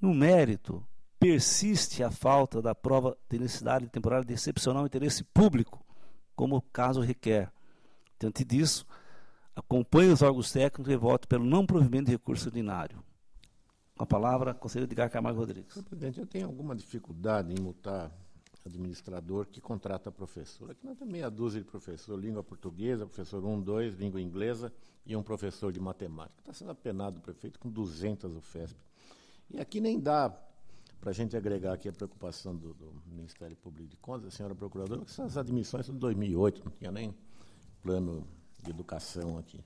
No mérito, persiste a falta da prova de necessidade temporária de excepcional interesse público como o caso requer. Diante disso, acompanho os órgãos técnicos e voto pelo não provimento de recurso ordinário. Com a palavra, conselheiro Edgar Camargo Rodrigues. Senhor presidente, eu tenho alguma dificuldade em mutar administrador que contrata professor. Aqui nós temos meia dúzia de professor, língua portuguesa, professor 1, um, 2, língua inglesa e um professor de matemática. Está sendo apenado o prefeito com 200 UFESP. E aqui nem dá para a gente agregar aqui a preocupação do, do, Ministério Público de Contas, a senhora procuradora, que essas admissões são de 2008, não tinha nem plano de educação aqui.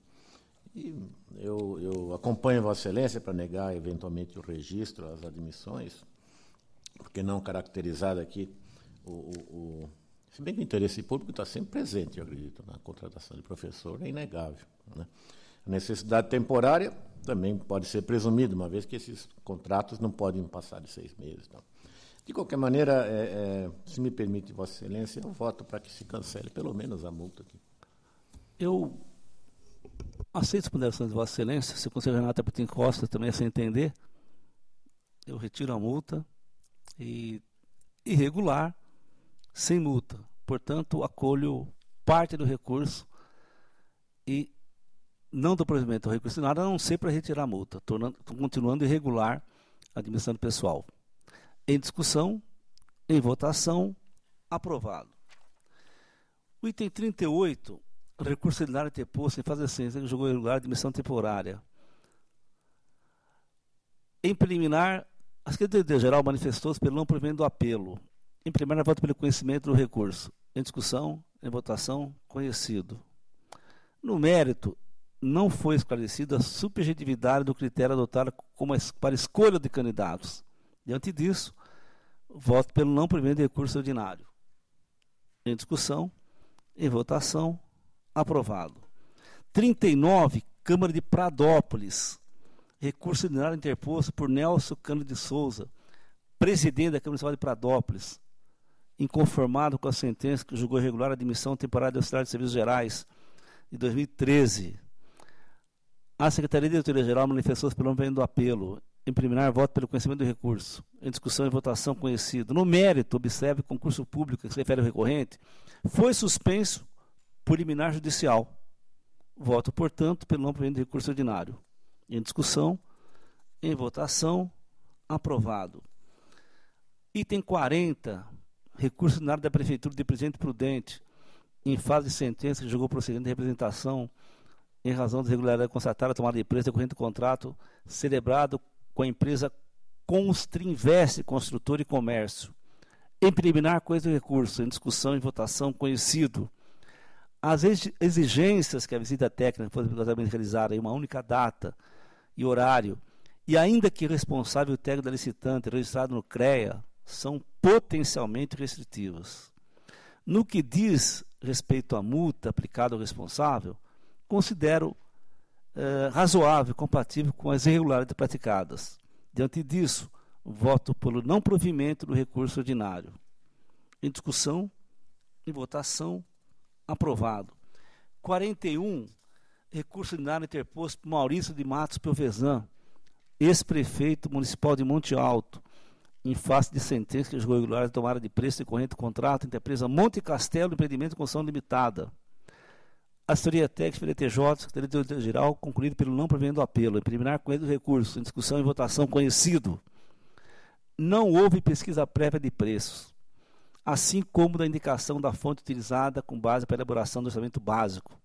E eu, eu acompanho Vossa Excelência para negar eventualmente o registro, as admissões, porque não caracterizado aqui o, o, o se bem que o interesse público está sempre presente, eu acredito, na contratação de professor, é inegável. Né? A necessidade temporária também pode ser presumida, uma vez que esses contratos não podem passar de seis meses. Não. De qualquer maneira, é, é, se me permite, Vossa Excelência, eu voto para que se cancele pelo menos a multa aqui. Eu aceito as ponderações de Vossa Excelência, se o Conselho Renato Apetim Costa também é sem assim entender, eu retiro a multa e irregular, sem multa. Portanto, acolho parte do recurso e não do provimento ao requisitado, a não ser para retirar a multa, tornando, continuando irregular a administração pessoal. Em discussão, em votação, aprovado. O item 38, recurso ordinário interposto em fase essência que julgou irregular a admissão temporária. Em preliminar, a Secretaria Geral manifestou-se pelo não provimento do apelo. Em primeira, voto pelo conhecimento do recurso. Em discussão, em votação, conhecido. No mérito, não foi esclarecida a subjetividade do critério adotado como para escolha de candidatos. Diante disso, voto pelo não provimento de recurso ordinário. Em discussão, em votação, aprovado. 39, Câmara de Pradópolis. Recurso ordinário interposto por Nelson Cano de Souza, presidente da Câmara Municipal de Pradópolis, inconformado com a sentença que julgou irregular a admissão temporária da Auxiliar de Serviços Gerais de 2013 a Secretaria de Diretoria-Geral manifestou-se pelo meio do apelo. Em preliminar, voto pelo conhecimento do recurso. Em discussão e votação, conhecido. No mérito, observe concurso público que se refere ao recorrente, foi suspenso por liminar judicial. Voto, portanto, pelo não provimento do recurso ordinário. Em discussão, em votação, aprovado. Item 40, recurso ordinário da Prefeitura de Presidente Prudente, em fase de sentença que julgou procedente de representação em razão da irregularidade constatada, tomada de empresa decorrente do contrato celebrado com a empresa Constrinvest Construtor e Comércio. Em preliminar, coisa do recurso, em discussão e votação, conhecido. As exigências que a visita técnica foi obrigatoriamente realizada em uma única data e horário, e ainda que responsável técnico da licitante registrado no CREA, são potencialmente restritivas. No que diz respeito à multa aplicada ao responsável, considero eh, razoável, compatível com as irregularidades praticadas. Diante disso, voto pelo não provimento do recurso ordinário. Em discussão, em votação, aprovado. 41, recurso ordinário interposto por Maurício de Matos Piovesan, ex-prefeito municipal de Monte Alto, em face de sentença que os regulares tomaram de preço decorrente do contrato entre a empresa Monte Castelo e empreendimento de construção limitada. Assessoria Técnica PDTJ, Secretaria Geral, concluído pelo não provimento do apelo em preliminar com ele do recurso, em discussão e votação conhecido. Não houve pesquisa prévia de preços, assim como da indicação da fonte utilizada com base para a elaboração do orçamento básico.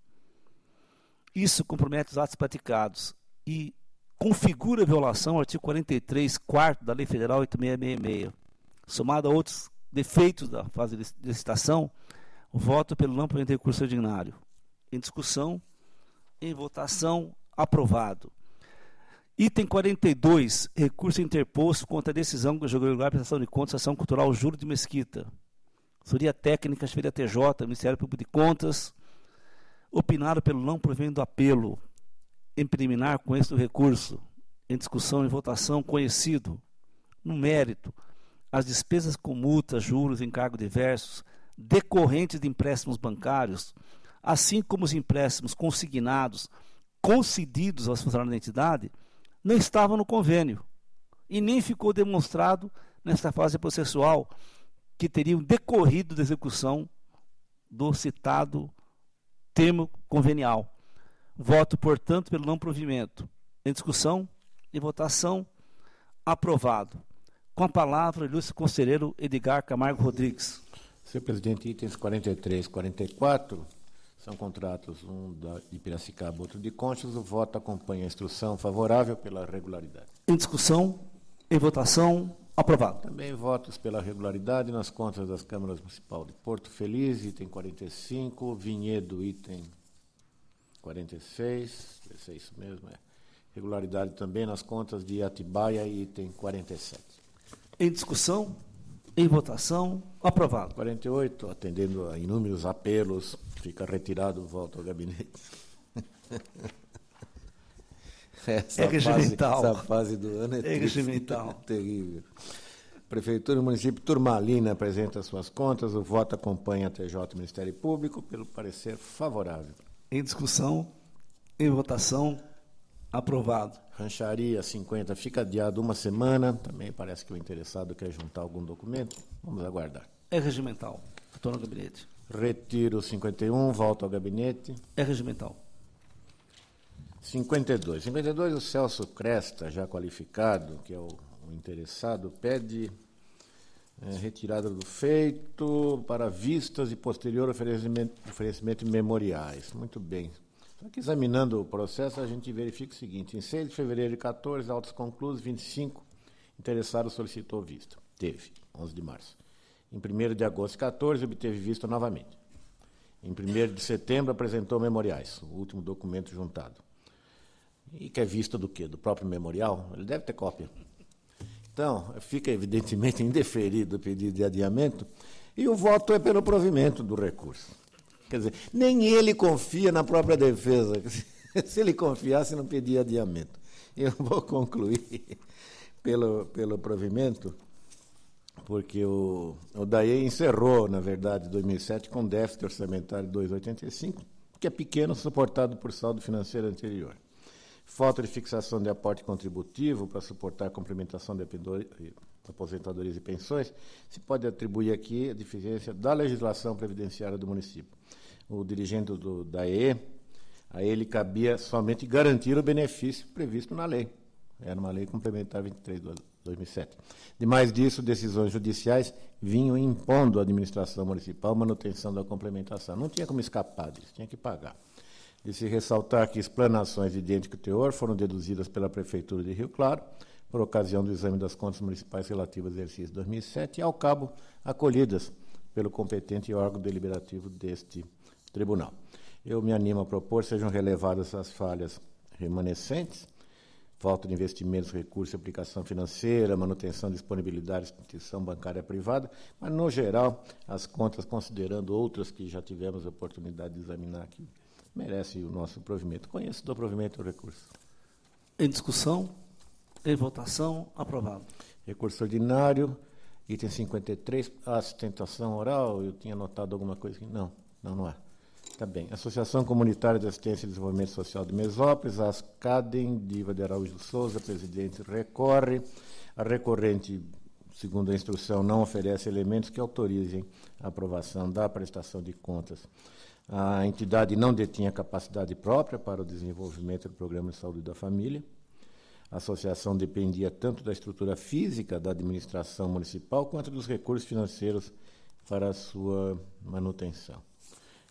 Isso compromete os atos praticados e configura a violação ao artigo 43, Quarto, da Lei Federal 8666. Somado a outros defeitos da fase de licitação, voto pelo não provimento do recurso ordinário. Em discussão, em votação, aprovado. Item 42, recurso interposto contra a decisão que julgou lugar a prestação de contas ação cultural Júlio de Mesquita. Suria Técnica, Feira TJ, Ministério Público de Contas, opinado pelo não provendo apelo. Em preliminar, com este recurso. Em discussão e votação, conhecido. No mérito, as despesas com multas, juros, encargos diversos, decorrentes de empréstimos bancários, assim como os empréstimos consignados, concedidos aos funcionários da entidade, não estavam no convênio e nem ficou demonstrado nesta fase processual que teriam decorrido da execução do citado termo convenial. Voto, portanto, pelo não provimento. Em discussão e votação, aprovado. Com a palavra, ilustre conselheiro Edgar Camargo Rodrigues. Senhor presidente, itens 43 e 44 são contratos, um da, de Piracicaba, outro de Conchas. O voto acompanha a instrução favorável pela regularidade. Em discussão, em votação, aprovado. Também votos pela regularidade nas contas das câmaras municipal de Porto Feliz, item 45, Vinhedo, item 46, esse é isso mesmo, é. Regularidade também nas contas de Atibaia, item 47. Em discussão, em votação, aprovado. 48, atendendo a inúmeros apelos Fica retirado, volta ao gabinete. Essa é regimental. Fase, essa fase do ano é, é regimental. É terrível. Prefeitura do município Turmalina apresenta suas contas. O voto acompanha a TJ Ministério Público pelo parecer favorável. Em discussão, em votação, aprovado. Rancharia 50 fica adiado uma semana. Também parece que o interessado quer juntar algum documento. Vamos aguardar. É regimental. Estou no gabinete. Retiro 51, volto ao gabinete. É regimental. 52. 52, o Celso Cresta, já qualificado, que é o, o interessado, pede é, retirada do feito para vistas e posterior oferecimento, oferecimento de memoriais. Muito bem. Só que examinando o processo, a gente verifica o seguinte: em 6 de fevereiro de 14, autos conclusos, 25 interessado solicitou vista. Teve, 11 de março. Em 1 de agosto de 14, obteve visto novamente. Em 1 de setembro, apresentou memoriais, o último documento juntado. E que é vista do quê? Do próprio memorial? Ele deve ter cópia. Então, fica evidentemente indeferido o pedido de adiamento e o voto é pelo provimento do recurso. Quer dizer, nem ele confia na própria defesa. Se ele confiasse, não pedia adiamento. Eu vou concluir pelo, pelo provimento porque o, o DAE encerrou, na verdade, 2007 com déficit orçamentário de 2,85, que é pequeno, suportado por saldo financeiro anterior. Falta de fixação de aporte contributivo para suportar a complementação de aposentadorias e pensões se pode atribuir aqui a deficiência da legislação previdenciária do município. O dirigente do DAE, a ele cabia somente garantir o benefício previsto na lei. Era uma lei complementar 23 do 2007. Demais disso, decisões judiciais vinham impondo à administração municipal manutenção da complementação. Não tinha como escapar disso, tinha que pagar. De se ressaltar que explanações de idêntico teor foram deduzidas pela Prefeitura de Rio Claro, por ocasião do exame das contas municipais relativas ao exercício 2007 e, ao cabo, acolhidas pelo competente órgão deliberativo deste tribunal. Eu me animo a propor sejam relevadas as falhas remanescentes falta de investimentos, recursos, aplicação financeira, manutenção de disponibilidade, instituição bancária privada, mas, no geral, as contas, considerando outras que já tivemos a oportunidade de examinar aqui, merecem o nosso provimento. Conheço do provimento o recurso. Em discussão, em votação, aprovado. Recurso ordinário, item 53, a sustentação oral, eu tinha notado alguma coisa que não, não, não É. Tá bem. Associação Comunitária de Assistência e Desenvolvimento Social de Mesópolis, ASCADEM, Diva de Araújo Souza, presidente, recorre. A recorrente, segundo a instrução, não oferece elementos que autorizem a aprovação da prestação de contas. A entidade não detinha capacidade própria para o desenvolvimento do Programa de Saúde da Família. A associação dependia tanto da estrutura física da administração municipal quanto dos recursos financeiros para a sua manutenção.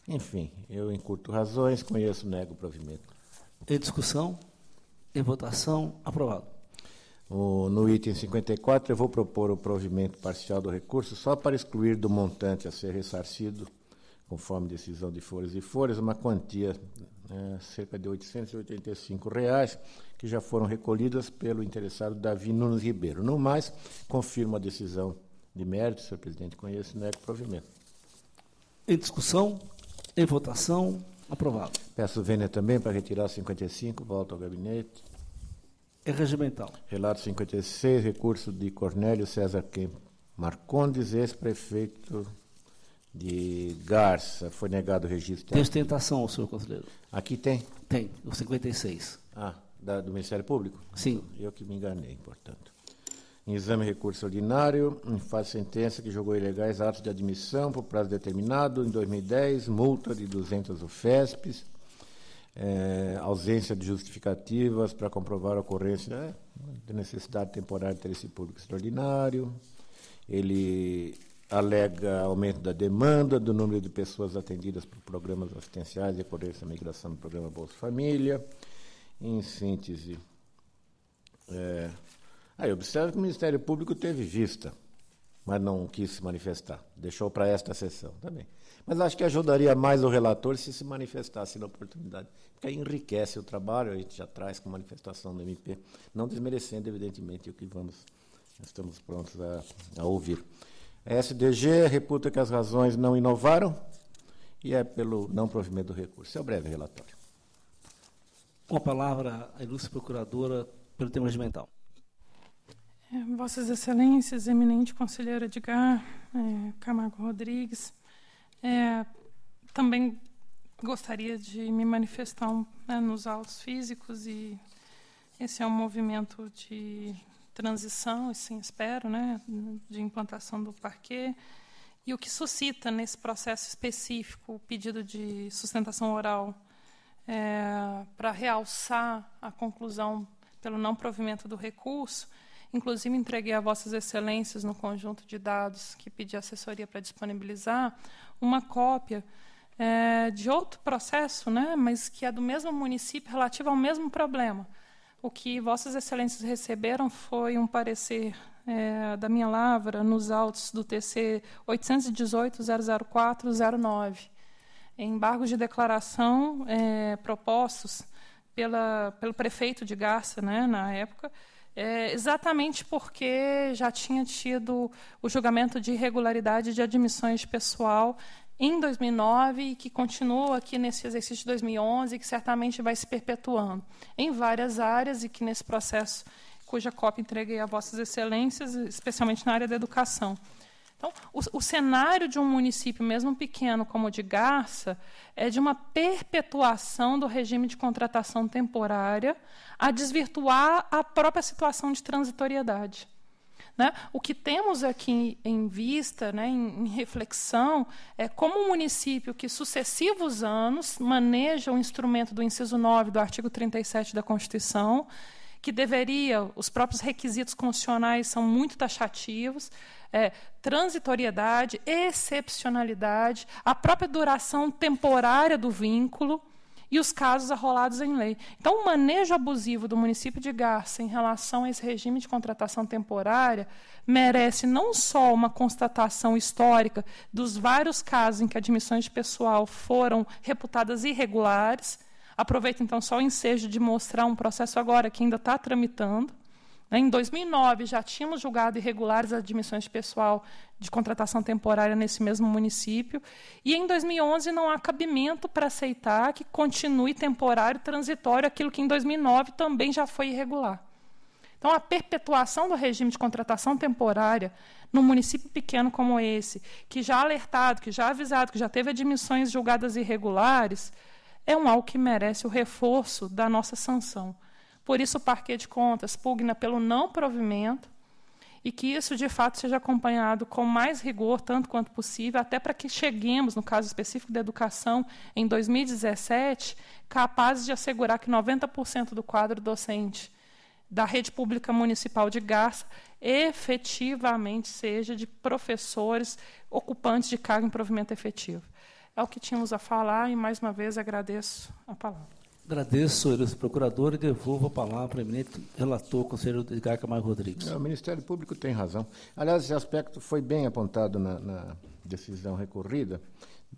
Enfim, eu encurto razões, conheço, nego o provimento. Em discussão, em votação, aprovado. O, no item 54, eu vou propor o provimento parcial do recurso só para excluir do montante a ser ressarcido, conforme decisão de Folhas e Folhas, uma quantia é, cerca de R$ 885, reais, que já foram recolhidas pelo interessado Davi Nunes Ribeiro. No mais, confirmo a decisão de mérito, senhor presidente, conheço, nego o provimento. Em discussão, em votação, aprovado. Peço vênia também para retirar 55, volta ao gabinete. É regimental. Relato 56, recurso de Cornélio César Quem Marcondes, ex-prefeito de Garça. Foi negado o registro. Tem ostentação, senhor conselheiro. Aqui tem? Tem, o 56. Ah, da, do Ministério Público? Sim. Eu que me enganei, portanto em exame recurso ordinário, em faz sentença que jogou ilegais atos de admissão por prazo determinado, em 2010, multa de 200 UFESPs, é, ausência de justificativas para comprovar a ocorrência né, de necessidade temporária de interesse público extraordinário, ele alega aumento da demanda, do número de pessoas atendidas por programas assistenciais e ocorrência da migração do programa Bolsa Família, em síntese... É, Aí observa que o Ministério Público teve vista, mas não quis se manifestar. Deixou para esta sessão também. Tá mas acho que ajudaria mais o relator se se manifestasse na oportunidade, porque aí enriquece o trabalho, a gente já traz com manifestação do MP, não desmerecendo, evidentemente, o que vamos, estamos prontos a, a ouvir. A SDG reputa que as razões não inovaram e é pelo não provimento do recurso. É o breve relatório. Com a palavra a ilustre procuradora pelo tema regimental. É, Vossas Excelências, eminente Conselheira Edgar é, Camargo Rodrigues, é, também gostaria de me manifestar um, né, nos autos físicos e esse é um movimento de transição, e sim espero, né, de implantação do parquê E o que suscita nesse processo específico o pedido de sustentação oral é, para realçar a conclusão pelo não provimento do recurso Inclusive, entreguei a Vossas Excelências, no conjunto de dados que pedi assessoria para disponibilizar, uma cópia é, de outro processo, né, mas que é do mesmo município, relativo ao mesmo problema. O que Vossas Excelências receberam foi um parecer é, da minha lavra nos autos do TC 818-004-09, embargos de declaração é, propostos pela, pelo prefeito de Garça, né, na época, é, exatamente porque já tinha tido o julgamento de irregularidade de admissões pessoal em 2009 e que continua aqui nesse exercício de 2011 e que certamente vai se perpetuando em várias áreas e que nesse processo cuja cópia entreguei a vossas excelências, especialmente na área da educação. Então, o, o cenário de um município, mesmo pequeno como o de Garça, é de uma perpetuação do regime de contratação temporária a desvirtuar a própria situação de transitoriedade. Né? O que temos aqui em vista, né, em, em, reflexão, é como um município que, sucessivos anos, maneja o instrumento do inciso 9 do artigo 37 da Constituição, que deveria, os próprios requisitos constitucionais são muito taxativos, é, transitoriedade, excepcionalidade, a própria duração temporária do vínculo e os casos arrolados em lei. Então, o manejo abusivo do município de Garça em relação a esse regime de contratação temporária merece não só uma constatação histórica dos vários casos em que admissões de pessoal foram reputadas irregulares, Aproveito, então, só o ensejo de mostrar um processo agora que ainda está tramitando. Né? Em 2009, já tínhamos julgado irregulares admissões de pessoal de contratação temporária nesse mesmo município. E em 2011, não há cabimento para aceitar que continue temporário, transitório, aquilo que em 2009 também já foi irregular. Então, a perpetuação do regime de contratação temporária num município pequeno como esse, que já alertado, que já avisado, que já teve admissões julgadas irregulares, é um algo que merece o reforço da nossa sanção. Por isso, o parquê de contas pugna pelo não provimento e que isso, de fato, seja acompanhado com mais rigor, tanto quanto possível, até para que cheguemos, no caso específico da educação, em 2017, capazes de assegurar que 90% do quadro docente da rede pública municipal de Garça efetivamente seja de professores ocupantes de cargo em provimento efetivo. É o que tínhamos a falar e, mais uma vez, agradeço a palavra. Agradeço, senhor procurador, e devolvo a palavra ao eminente relator, conselheiro Edgar Camargo Rodrigues. O Ministério Público tem razão. Aliás, esse aspecto foi bem apontado na, na decisão recorrida.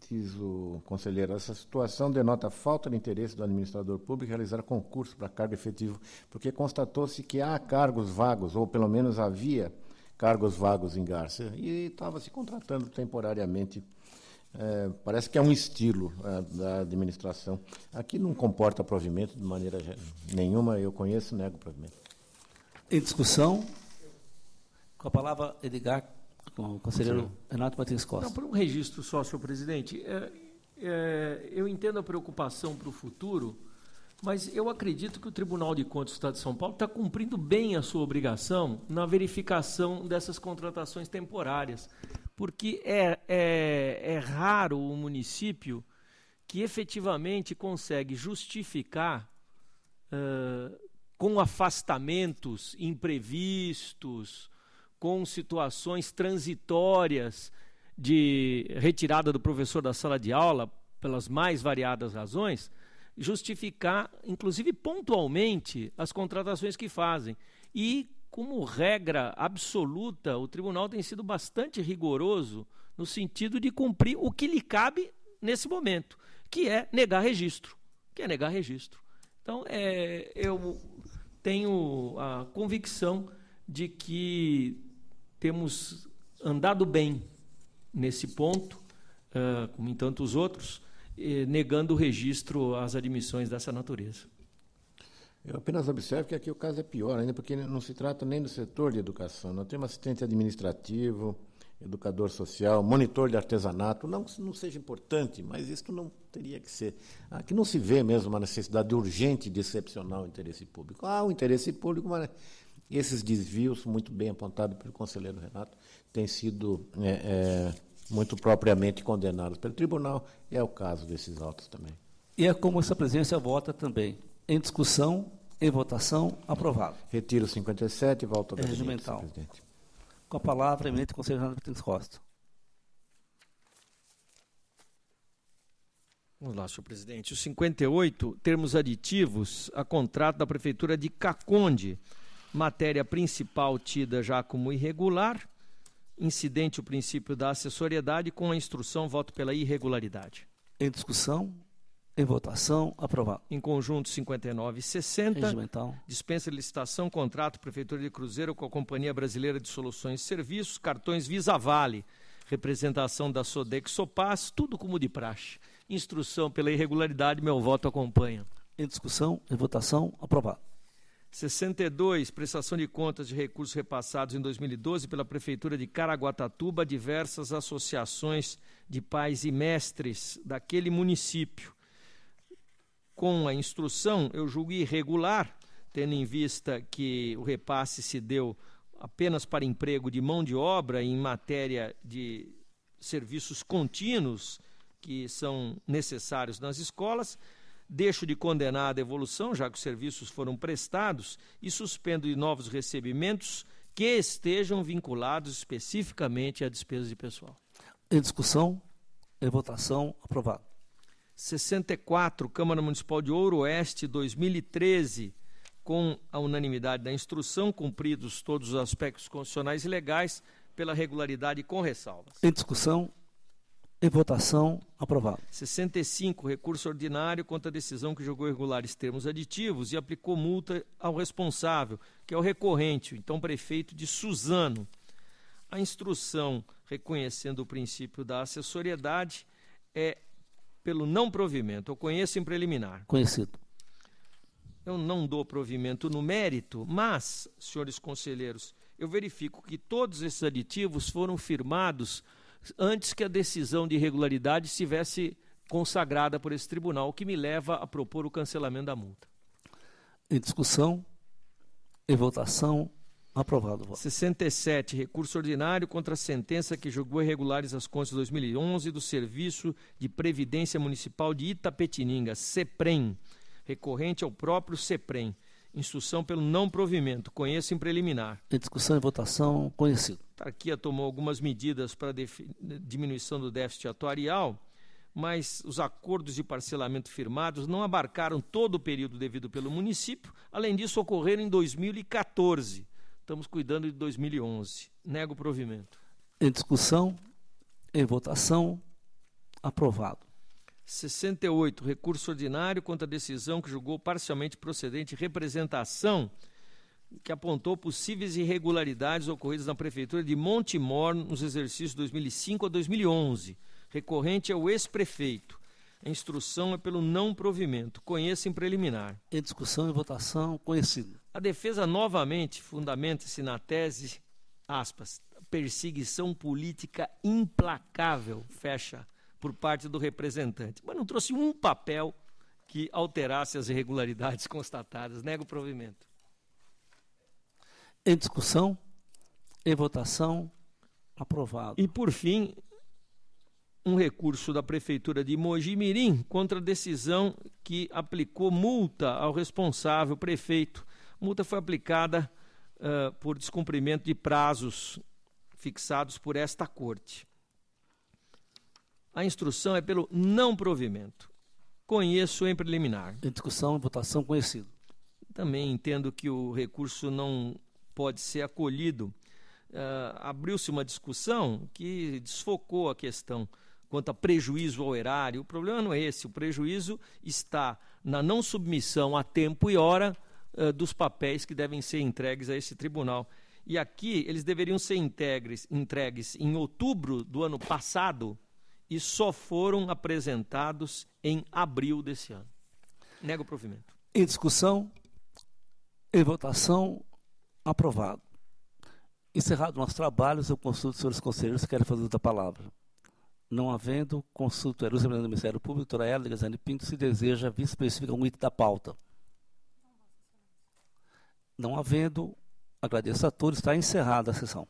Diz o conselheiro, essa situação denota falta de interesse do administrador público em realizar concurso para cargo efetivo, porque constatou-se que há cargos vagos, ou pelo menos havia cargos vagos em Garça, e estava se contratando temporariamente é, parece que é um estilo é, da administração. Aqui não comporta provimento de maneira nenhuma, eu conheço, nego provimento. Em discussão, com a palavra Edgar, com o conselheiro Sim. Renato Martins Costa. Não, por um registro só, senhor presidente, é, é, eu entendo a preocupação para o futuro, mas eu acredito que o Tribunal de Contas do Estado de São Paulo está cumprindo bem a sua obrigação na verificação dessas contratações temporárias porque é, é, é raro o município que efetivamente consegue justificar uh, com afastamentos imprevistos, com situações transitórias de retirada do professor da sala de aula, pelas mais variadas razões, justificar, inclusive pontualmente, as contratações que fazem. E como regra absoluta, o tribunal tem sido bastante rigoroso no sentido de cumprir o que lhe cabe nesse momento, que é negar registro. Que é negar registro. Então, é, eu tenho a convicção de que temos andado bem nesse ponto, uh, como em tantos outros, eh, negando o registro às admissões dessa natureza. Eu apenas observo que aqui o caso é pior ainda, porque não se trata nem do setor de educação. Nós temos assistente administrativo, educador social, monitor de artesanato, não que não seja importante, mas isso não teria que ser. Aqui ah, não se vê mesmo uma necessidade urgente de excepcionar o interesse público. Há ah, o interesse público, mas esses desvios, muito bem apontados pelo conselheiro Renato, têm sido é, é, muito propriamente condenados pelo tribunal, e é o caso desses autos também. E é como essa presença vota também. Em discussão, em votação, aprovado. Retiro 57 e volto ao é regimental. Presidente. Com a palavra, eminente conselheiro Renato Costa. Vamos lá, senhor presidente. O 58, termos aditivos a contrato da Prefeitura de Caconde. Matéria principal tida já como irregular. Incidente o princípio da assessoriedade com a instrução voto pela irregularidade. Em discussão, em votação, aprovado. Em conjunto, 59 e 60. Regimental. Então. Dispensa de licitação, contrato Prefeitura de Cruzeiro com a Companhia Brasileira de Soluções e Serviços, cartões Visa Vale, representação da Sodex Sopas, tudo como de praxe. Instrução pela irregularidade, meu voto acompanha. Em discussão, em votação, aprovado. 62, prestação de contas de recursos repassados em 2012 pela Prefeitura de Caraguatatuba a diversas associações de pais e mestres daquele município com a instrução, eu julgo irregular, tendo em vista que o repasse se deu apenas para emprego de mão de obra em matéria de serviços contínuos que são necessários nas escolas. Deixo de condenar a devolução, já que os serviços foram prestados, e suspendo de novos recebimentos que estejam vinculados especificamente à despesa de pessoal. Em discussão, em votação, aprovado. 64, Câmara Municipal de Ouro Oeste, 2013, com a unanimidade da instrução, cumpridos todos os aspectos constitucionais e legais, pela regularidade com ressalvas. Em discussão, em votação, aprovado. 65, recurso ordinário contra a decisão que julgou irregulares termos aditivos e aplicou multa ao responsável, que é o recorrente, o então prefeito de Suzano. A instrução, reconhecendo o princípio da assessoriedade, é pelo não provimento. Eu conheço em preliminar. Conhecido. Eu não dou provimento no mérito, mas, senhores conselheiros, eu verifico que todos esses aditivos foram firmados antes que a decisão de irregularidade estivesse consagrada por esse tribunal, o que me leva a propor o cancelamento da multa. Em discussão, em votação, Aprovado. Voto. 67, recurso ordinário contra a sentença que julgou irregulares as contas de 2011 do Serviço de Previdência Municipal de Itapetininga, CEPREM, recorrente ao próprio CEPREM. Instrução pelo não provimento, conheço em preliminar. Em discussão e votação, conhecido. A autarquia tomou algumas medidas para diminuição do déficit atuarial, mas os acordos de parcelamento firmados não abarcaram todo o período devido pelo município. Além disso, ocorreram em 2014 Estamos cuidando de 2011. Nego o provimento. Em discussão, em votação, aprovado. 68, recurso ordinário contra a decisão que julgou parcialmente procedente representação que apontou possíveis irregularidades ocorridas na Prefeitura de Montemor nos exercícios 2005 a 2011. Recorrente é o ex-prefeito. A instrução é pelo não provimento. Conheça em preliminar. Em discussão e votação, conhecido. A defesa novamente fundamenta-se na tese, aspas, perseguição política implacável, fecha, por parte do representante. Mas não trouxe um papel que alterasse as irregularidades constatadas. Nega o provimento. Em discussão, em votação, aprovado. E por fim, um recurso da prefeitura de Mojimirim contra a decisão que aplicou multa ao responsável prefeito a multa foi aplicada uh, por descumprimento de prazos fixados por esta Corte. A instrução é pelo não provimento. Conheço em preliminar. Em discussão e votação, conhecido. Também entendo que o recurso não pode ser acolhido. Uh, Abriu-se uma discussão que desfocou a questão quanto a prejuízo ao erário. O problema não é esse, o prejuízo está na não submissão a tempo e hora eh, dos papéis que devem ser entregues a esse tribunal. E aqui eles deveriam ser integres, entregues em outubro do ano passado e só foram apresentados em abril desse ano. nega o provimento. Em discussão, em votação, aprovado. Encerrado nosso trabalho, eu consulto os senhores conselheiros que querem fazer da palavra. Não havendo, consulto a do Ministério Público, doutora Hélio Gazane Pinto, se deseja vice específica um item da pauta. Não havendo, agradeço a todos. Está encerrada a sessão.